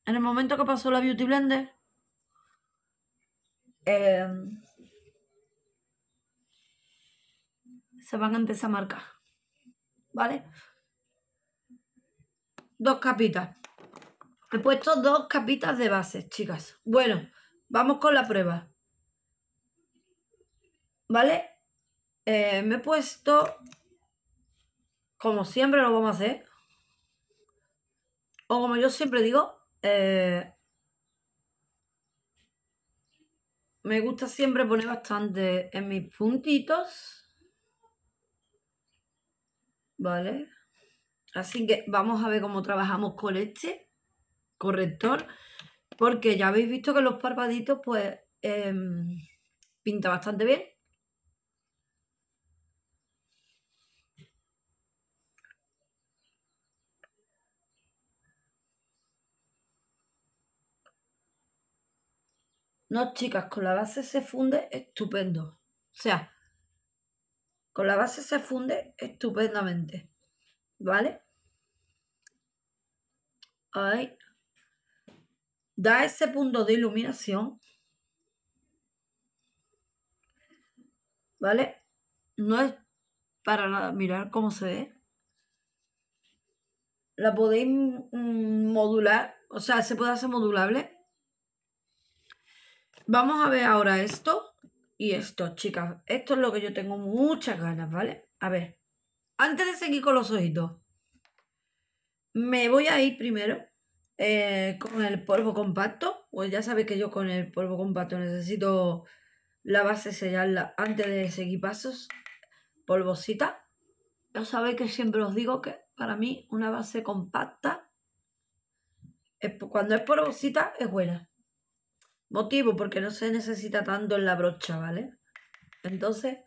En el momento que pasó la Beauty Blender, em, se van a esa marca ¿vale? Dos capitas. He puesto dos capitas de base, chicas. Bueno, vamos con la prueba. ¿vale? Eh, me he puesto, como siempre lo vamos a hacer, o como yo siempre digo, eh, me gusta siempre poner bastante en mis puntitos, ¿vale? Así que vamos a ver cómo trabajamos con este corrector, porque ya habéis visto que los parpaditos pues em, pinta bastante bien. No, chicas, con la base se funde estupendo. O sea, con la base se funde estupendamente. ¿Vale? Ahí. Da ese punto de iluminación. ¿Vale? No es para nada. Mirar cómo se ve. La podéis modular. O sea, se puede hacer modulable Vamos a ver ahora esto y esto, chicas. Esto es lo que yo tengo muchas ganas, ¿vale? A ver, antes de seguir con los ojitos, me voy a ir primero eh, con el polvo compacto. Pues ya sabéis que yo con el polvo compacto necesito la base sellarla antes de seguir pasos. Polvosita. Ya sabéis que siempre os digo que para mí una base compacta, cuando es polvosita, es buena motivo porque no se necesita tanto en la brocha, ¿vale? Entonces,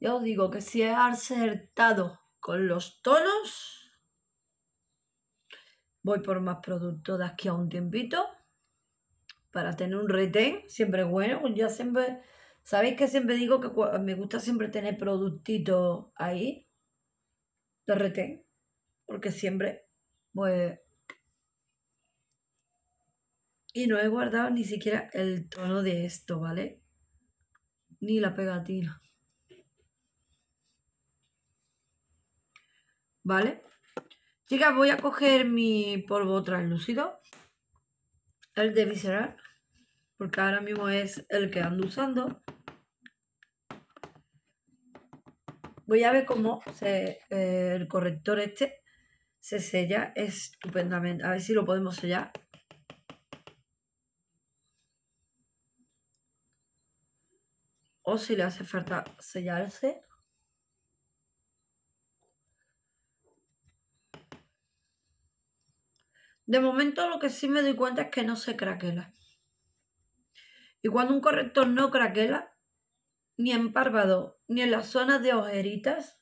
ya os digo que si he acertado con los tonos, voy por más producto de aquí a un tiempito para tener un retén, siempre bueno, pues ya siempre, sabéis que siempre digo que me gusta siempre tener productitos ahí de retén, porque siempre, pues, y no he guardado ni siquiera el tono de esto, ¿vale? Ni la pegatina. ¿Vale? Chicas, voy a coger mi polvo translúcido. El de Visceral. Porque ahora mismo es el que ando usando. Voy a ver cómo se, eh, el corrector este se sella estupendamente. A ver si lo podemos sellar. o si le hace falta sellarse. De momento lo que sí me doy cuenta es que no se craquela. Y cuando un corrector no craquela, ni en párvado ni en las zonas de ojeritas,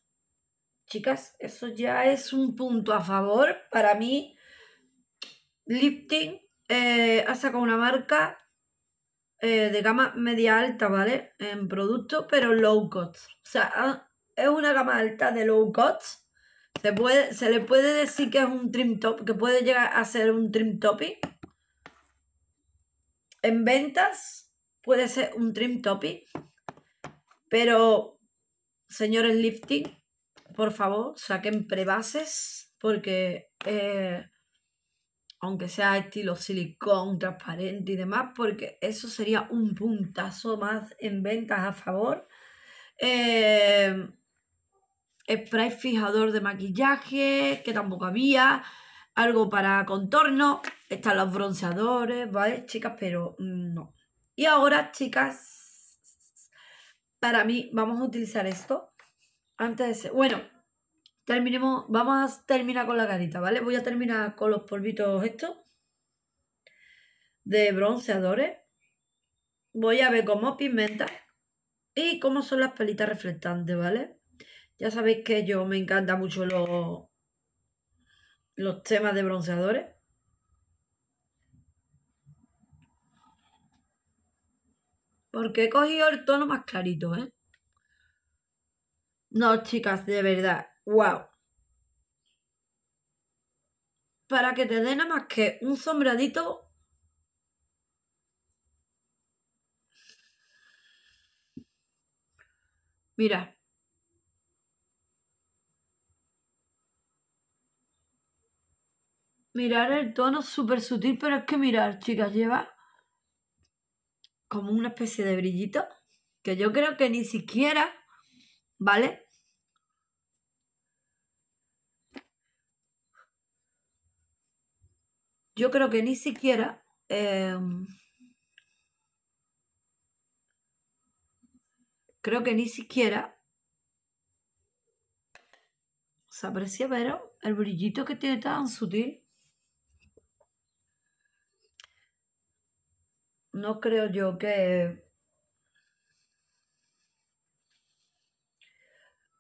chicas, eso ya es un punto a favor para mí. Lifting eh, ha sacado una marca eh, de gama media alta, ¿vale? En producto, pero low cost. O sea, ah, es una gama alta de low cost. Se, puede, se le puede decir que es un trim top, que puede llegar a ser un trim topi. En ventas puede ser un trim topi. Pero, señores lifting, por favor, saquen prebases porque eh, aunque sea estilo silicón, transparente y demás, porque eso sería un puntazo más en ventas a favor. spray em, fijador de maquillaje, que tampoco había, algo para contorno, están los bronceadores, ¿vale? Chicas, pero mm, no. Y ahora, chicas, para mí, vamos a utilizar esto. Antes de ser, bueno, Terminemos, vamos a terminar con la carita, ¿vale? Voy a terminar con los polvitos estos de bronceadores. Voy a ver cómo pigmenta y cómo son las pelitas reflectantes, ¿vale? Ya sabéis que yo me encanta mucho los, los temas de bronceadores. Porque he cogido el tono más clarito, ¿eh? No, chicas, de verdad. ¡Wow! Para que te dé nada más que un sombradito. Mira. Mirar el tono súper sutil, pero es que mirar, chicas, lleva como una especie de brillito que yo creo que ni siquiera, ¿vale? yo creo que ni siquiera... Em, creo que ni siquiera se aprecia, pero el brillito que tiene tan sutil. No creo yo que...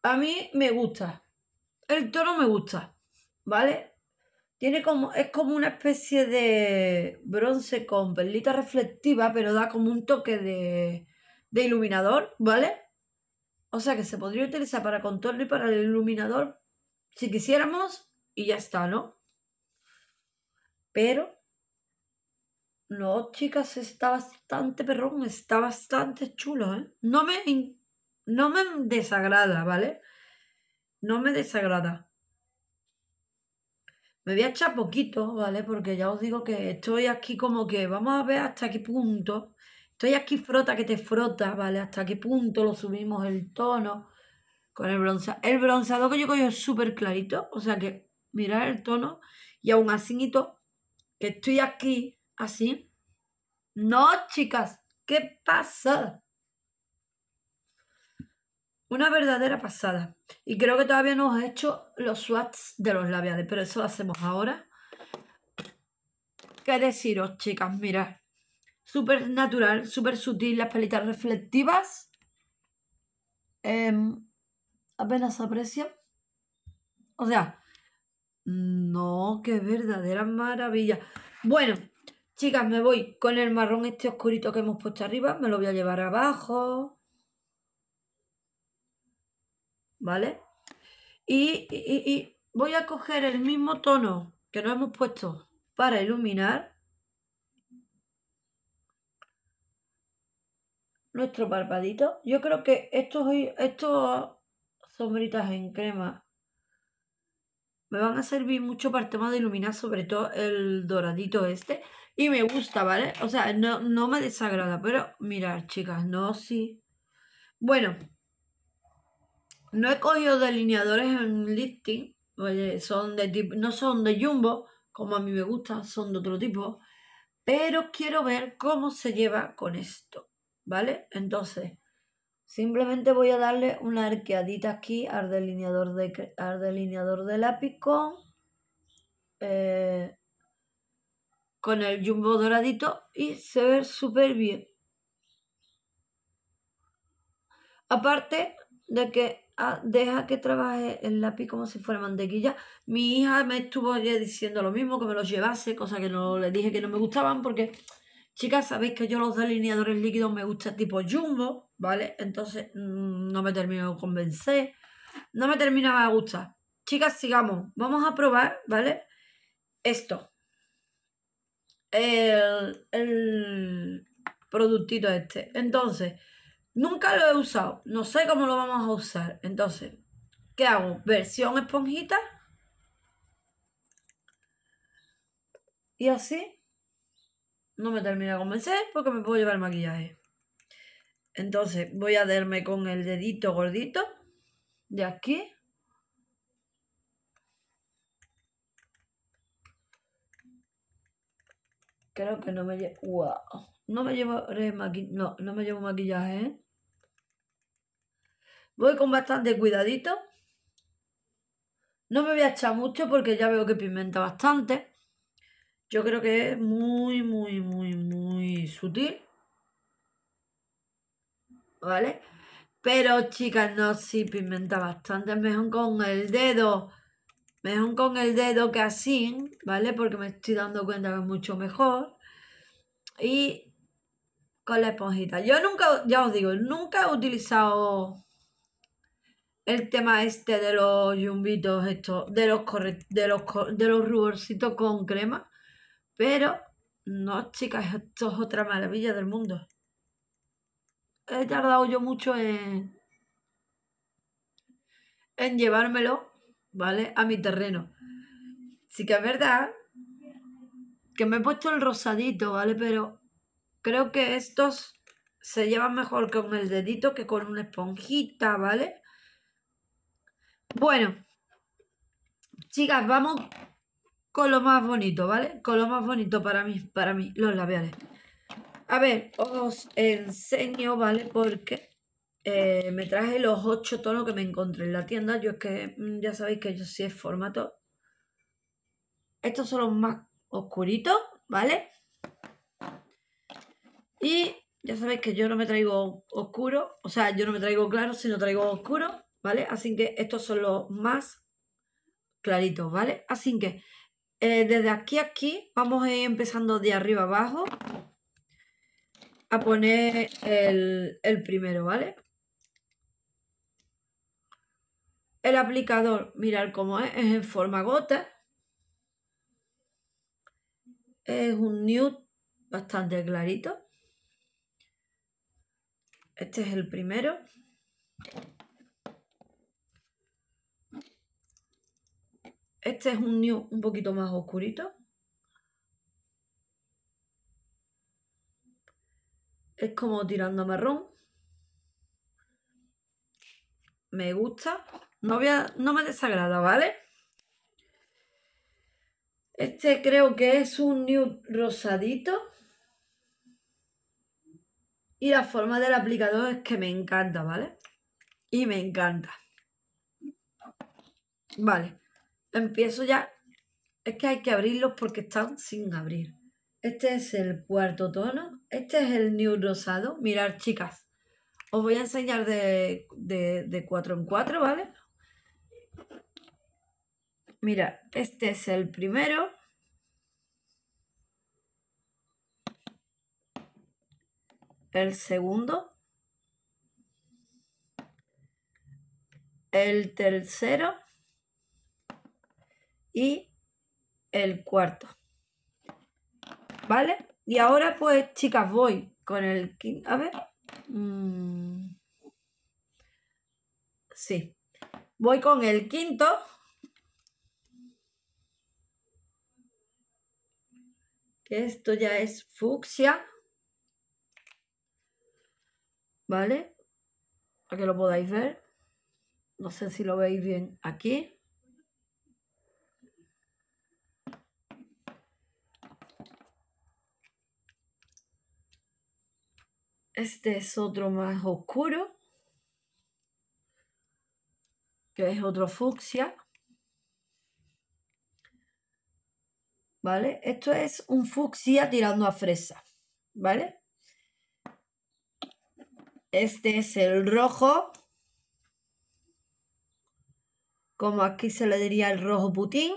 A mí me gusta. El tono me gusta, ¿vale? Tiene como, es como una especie de bronce con perlita reflectiva, pero da como un toque de, iluminador, ¿vale? O sea que se podría utilizar para contorno y para el iluminador si quisiéramos y ya está, ¿no? Pero, no, chicas, está bastante perrón, está bastante chulo, ¿eh? No me, no me desagrada, ¿vale? No me desagrada. Me voy a echar poquito, ¿vale? Porque ya os digo que estoy aquí como que vamos a ver hasta qué punto. Estoy aquí frota que te frota, ¿vale? Hasta qué punto lo subimos el tono con el bronzado. El bronzado que yo cojo es súper clarito, o sea que mirad el tono y aún así que estoy aquí así. No, chicas, ¿qué pasa? Una verdadera pasada. Y creo que todavía no os he hecho los swatches de los labiales, pero eso lo hacemos ahora. ¿Qué deciros, chicas? Mirad. Súper natural, súper sutil, las pelitas reflectivas. Em, apenas se O sea, no, qué verdadera maravilla. Bueno, chicas, me voy con el marrón este oscurito que hemos puesto arriba. Me lo voy a llevar abajo. ¿vale? Y, voy a coger el mismo tono que nos hemos puesto para iluminar nuestro parpadito. Yo creo que estos, estos sombritas en crema me van a servir mucho para el tema de iluminar sobre todo el doradito este. Y me gusta, ¿vale? O sea, no, no me desagrada, pero mirar, chicas, no, sí. Bueno, no he cogido delineadores en listing. oye, son de no son de jumbo, como a mí me gusta, son de otro tipo, pero quiero ver cómo se lleva con esto, ¿vale? Entonces, simplemente voy a darle una arqueadita aquí al delineador de, delineador de lápiz con, eh, con el jumbo doradito y se ve súper bien. Aparte de que Ah, deja que trabaje el lápiz como si fuera mantequilla. Mi hija me estuvo diciendo lo mismo, que me los llevase, cosa que no le dije que no me gustaban, porque, chicas, sabéis que yo los delineadores líquidos me gusta tipo jumbo, ¿vale? Entonces mm, no me termino de convencer, no me terminaba de gustar. Chicas, sigamos, vamos a probar, ¿vale? Esto. El, el productito este. Entonces, Nunca lo he usado, no sé cómo lo vamos a usar. Entonces, ¿qué hago? Versión esponjita. Y así no me termina de convencer porque me puedo llevar maquillaje. Entonces voy a darme con el dedito gordito de aquí. Creo que no me llevo... ¡Wow! No me llevo no, no me llevo maquillaje, ¿eh? Voy con bastante cuidadito. No me voy a echar mucho porque ya veo que pimenta bastante. Yo creo que es muy, muy, muy, muy sutil. ¿Vale? Pero, chicas, no, sí pigmenta bastante. Mejor con el dedo. Mejor con el dedo que así, ¿vale? Porque me estoy dando cuenta que es mucho mejor. Y con la esponjita. Yo nunca, ya os digo, nunca he utilizado el tema este de los yumbitos, estos, de los, de los, de ruborcitos con crema, pero no, chicas, esto es otra maravilla del mundo. He tardado yo mucho en, en llevármelo, ¿vale? A mi terreno. Sí que es verdad que me he puesto el rosadito, ¿vale? Pero creo que estos se llevan mejor con el dedito que con una esponjita, ¿vale? Bueno, chicas, vamos con lo más bonito, ¿vale? Con lo más bonito para mí, para mí, los labiales. A ver, os enseño, ¿vale? Porque eh, me traje los ocho tonos que me encontré en la tienda. Yo es que mm, ya sabéis que yo sí es formato. Estos son los más oscuritos, ¿vale? Y ya sabéis que yo no me traigo oscuro, o sea, yo no me traigo claro, sino traigo oscuro. ¿vale? Así que estos son los más claritos, ¿vale? Así que eh, desde aquí a aquí vamos a ir empezando de arriba abajo a poner el, el primero, ¿vale? El aplicador, mirar cómo es, es en forma gota. Es un nude bastante clarito. Este es el primero. Este es un nude un poquito más oscurito. Es como tirando marrón. Me gusta. No, no me desagrada, ¿vale? Este creo que es un nude rosadito. Y la forma del aplicador es que me encanta, ¿vale? Y me encanta. Vale empiezo ya. Es que hay que abrirlos porque están sin abrir. Este es el cuarto tono. Este es el new rosado. Mirad, chicas. Os voy a enseñar de, de, en cuatro, ¿vale? Mira, este es el primero. El segundo. El tercero y el cuarto. ¿Vale? Y ahora pues chicas voy con el... quinto A ver. Mm. Sí. Voy con el quinto. Que esto ya es fucsia. ¿Vale? Para que lo podáis ver. No sé si lo veis bien aquí. Este es otro más oscuro, que es otro fucsia. ¿Vale? Esto es un fucsia tirando a fresa, ¿vale? Este es el rojo, como aquí se le diría el rojo Putin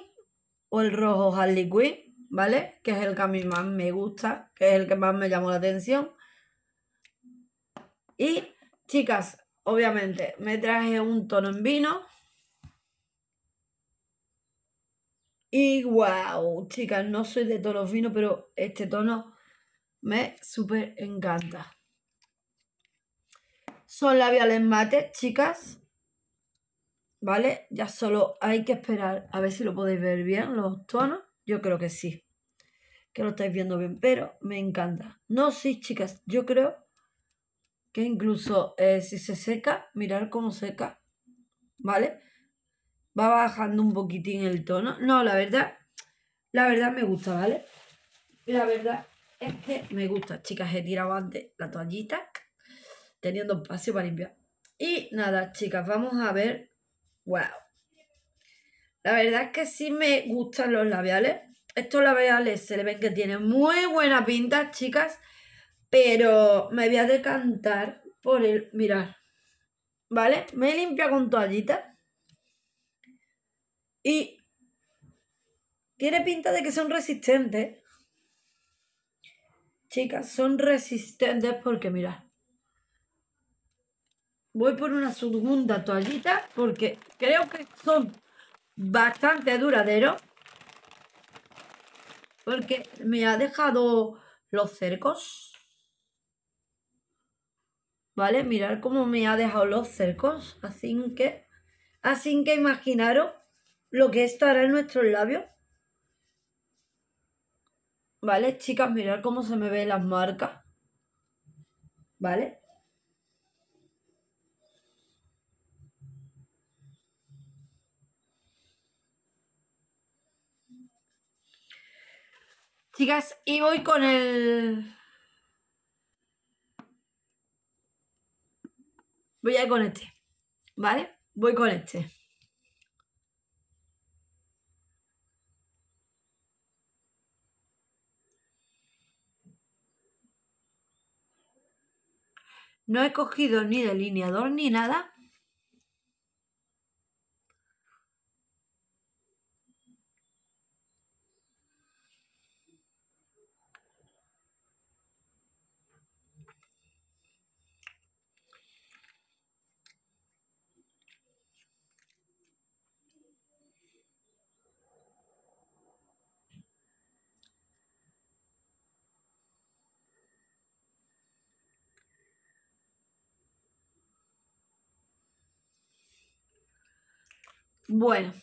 o el rojo Harley Quinn, ¿vale? Que es el que a mí más me gusta, que es el que más me llamó la atención. Y chicas, obviamente me traje un tono en vino. Y wow, chicas, no soy de tonos vinos, pero este tono me súper encanta. Son labiales mate, chicas. ¿Vale? Ya solo hay que esperar a ver si lo podéis ver bien los tonos. Yo creo que sí. Que lo estáis viendo bien, pero me encanta. No, sí, chicas, yo creo que incluso eh, si se seca, mirar cómo seca, ¿vale? Va bajando un poquitín el tono. No, la verdad, la verdad me gusta, ¿vale? La verdad es que me gusta, chicas, he tirado antes la toallita, teniendo espacio para limpiar. Y nada, chicas, vamos a ver, wow. La verdad es que sí me gustan los labiales. Estos labiales se le ven que tienen muy buena pinta, chicas. Pero me voy a decantar por el mirar. ¿Vale? Me limpia con toallita. Y tiene pinta de que son resistentes. Chicas, son resistentes porque mirad. Voy por una segunda toallita porque creo que son bastante duraderos. Porque me ha dejado los cercos. ¿vale? Mirar cómo me ha dejado los cercos, así que, así que imaginaros lo que hará en nuestros labios. ¿Vale? Chicas, mirar cómo se me ven las marcas. ¿Vale? Chicas, y voy con el Voy a ir con este. ¿Vale? Voy con este. No he cogido ni delineador ni nada Bueno,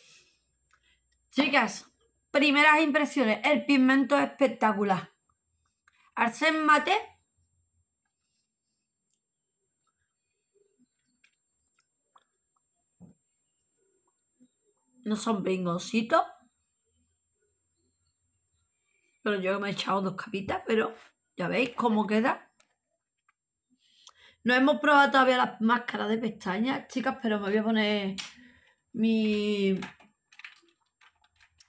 chicas, primeras impresiones. El pigmento es espectacular. Arsen mate. No son bingoncitos. Pero yo me he echado dos capitas, pero ya veis cómo queda. No hemos probado todavía las máscaras de pestañas, chicas, pero me voy a poner mi...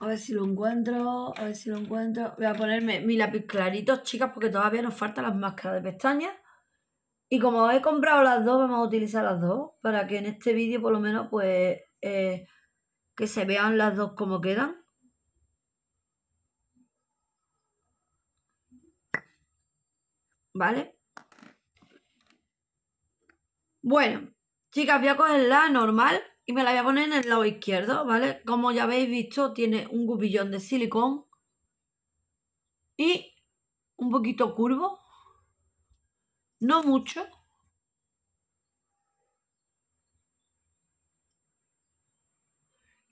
A ver si lo encuentro, a ver si lo encuentro. Voy a ponerme mi lápiz clarito, chicas, porque todavía nos faltan las máscaras de pestañas. Y como he comprado las dos, vamos a utilizar las dos para que en este vídeo por lo menos pues eh, que se vean las dos como quedan. ¿Vale? Bueno, chicas, voy a coger la normal y me la voy a poner en el lado izquierdo, ¿vale? Como ya habéis visto, tiene un gubillón de silicón y un poquito curvo, no mucho.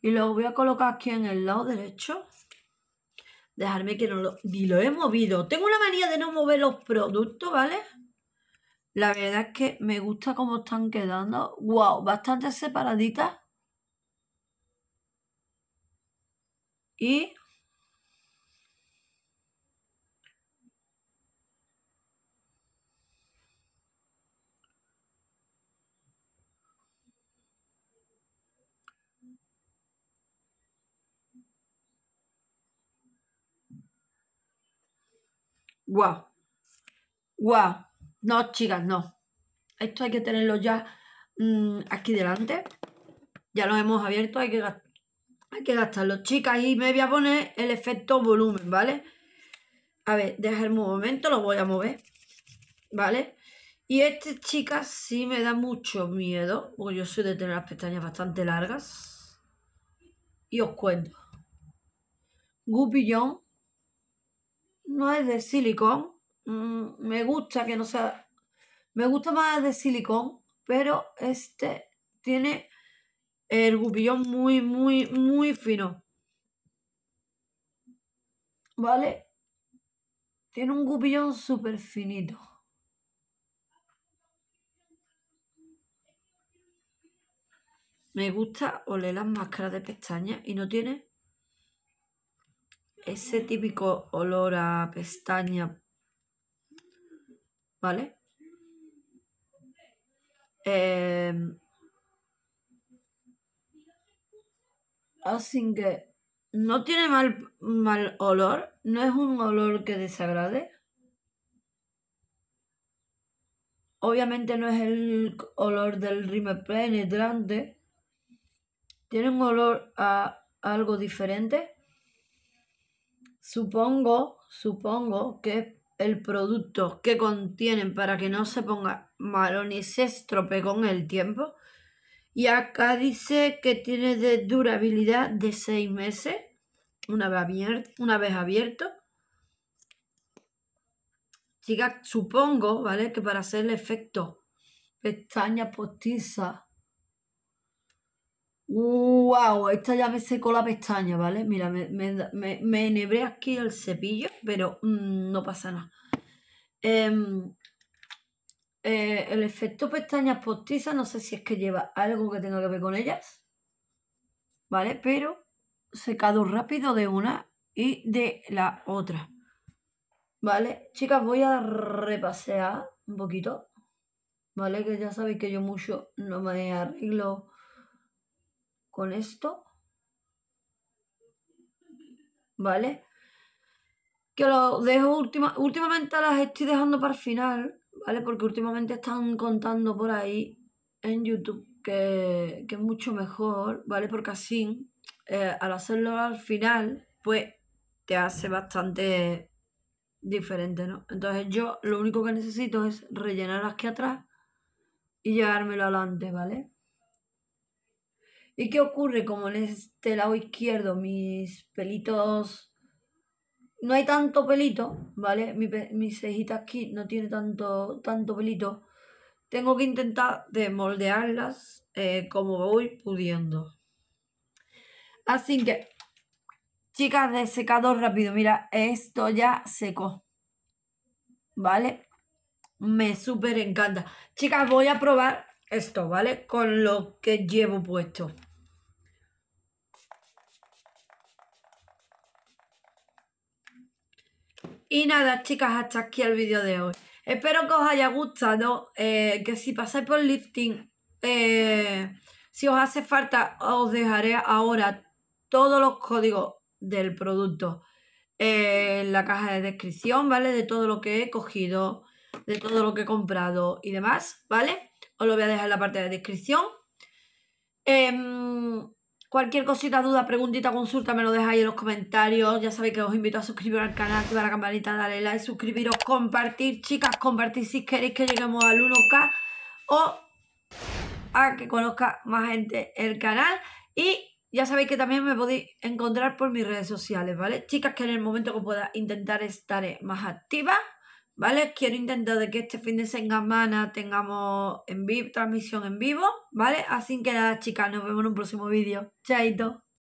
Y lo voy a colocar aquí en el lado derecho. Dejarme que no lo... Ni lo he movido. Tengo una manía de no mover los productos, ¿vale? La verdad es que me gusta cómo están quedando. Wow, bastante separaditas. Y wow. Guau. No, chicas, no. Esto hay que tenerlo ya mm, aquí delante. Ya lo hemos abierto, hay que, hay que gastarlo. Chicas, y me voy a poner el efecto volumen, ¿vale? A ver, déjame un momento, lo voy a mover. ¿Vale? Y este, chicas, sí me da mucho miedo. Porque yo soy de tener las pestañas bastante largas. Y os cuento. Gupillon no es de silicón, Mm, me gusta que no sea. Me gusta más de silicón, pero este tiene el gupillón muy, muy, muy fino. ¿Vale? Tiene un gupillón súper finito. Me gusta oler las máscaras de pestañas y no tiene ese típico olor a pestaña ¿vale? Em, así que no tiene mal, mal olor, no es un olor que desagrade. Obviamente no es el olor del rime penetrante. Tiene un olor a algo diferente. Supongo, supongo que el producto que contienen para que no se ponga malo ni se estrope con el tiempo. Y acá dice que tiene de durabilidad de 6 meses, una vez, abierto, una vez abierto. supongo, ¿vale? Que para hacer el efecto pestaña postiza ¡Wow! Esta ya me secó la pestaña, ¿vale? Mira, me, me, enhebré aquí el cepillo, pero mm, no pasa nada. Em, eh, el efecto pestañas postizas, no sé si es que lleva algo que tenga que ver con ellas, ¿vale? Pero secado rápido de una y de la otra, ¿vale? Chicas, voy a repasear un poquito, ¿vale? Que ya sabéis que yo mucho no me arreglo con esto. ¿Vale? Que lo dejo última, últimamente las estoy dejando para el final, ¿vale? Porque últimamente están contando por ahí en YouTube que, es mucho mejor, ¿vale? Porque así, eh, al hacerlo al final, pues te hace bastante diferente, ¿no? Entonces yo lo único que necesito es rellenar las que atrás y llevármelo adelante, ¿vale? ¿Y qué ocurre? Como en este lado izquierdo, mis pelitos... No hay tanto pelito, ¿vale? Mi, cejita aquí no tiene tanto, tanto pelito. Tengo que intentar de eh, como voy pudiendo. Así que, chicas, de secador rápido. Mira, esto ya seco ¿Vale? Me súper encanta. Chicas, voy a probar esto, ¿vale? Con lo que llevo puesto. Y nada, chicas, hasta aquí el vídeo de hoy. Espero que os haya gustado, eh, que si pasáis por lifting, eh, si os hace falta, os dejaré ahora todos los códigos del producto eh, en la caja de descripción, ¿vale? De todo lo que he cogido, de todo lo que he comprado y demás, ¿vale? Os lo voy a dejar en la parte de descripción. Em, cualquier cosita, duda, preguntita, consulta, me lo dejáis en los comentarios. Ya sabéis que os invito a suscribiros al canal, activar la campanita, darle like, suscribiros, compartir. Chicas, compartir si queréis que lleguemos al 1K o a que conozca más gente el canal. Y ya sabéis que también me podéis encontrar por mis redes sociales, ¿vale? Chicas, que en el momento que pueda intentar estaré más activa. ¿vale? Quiero intentar de que este fin de semana tengamos en vivo, transmisión en vivo, ¿vale? Así que nada, chicas, nos vemos en un próximo vídeo. Chaito.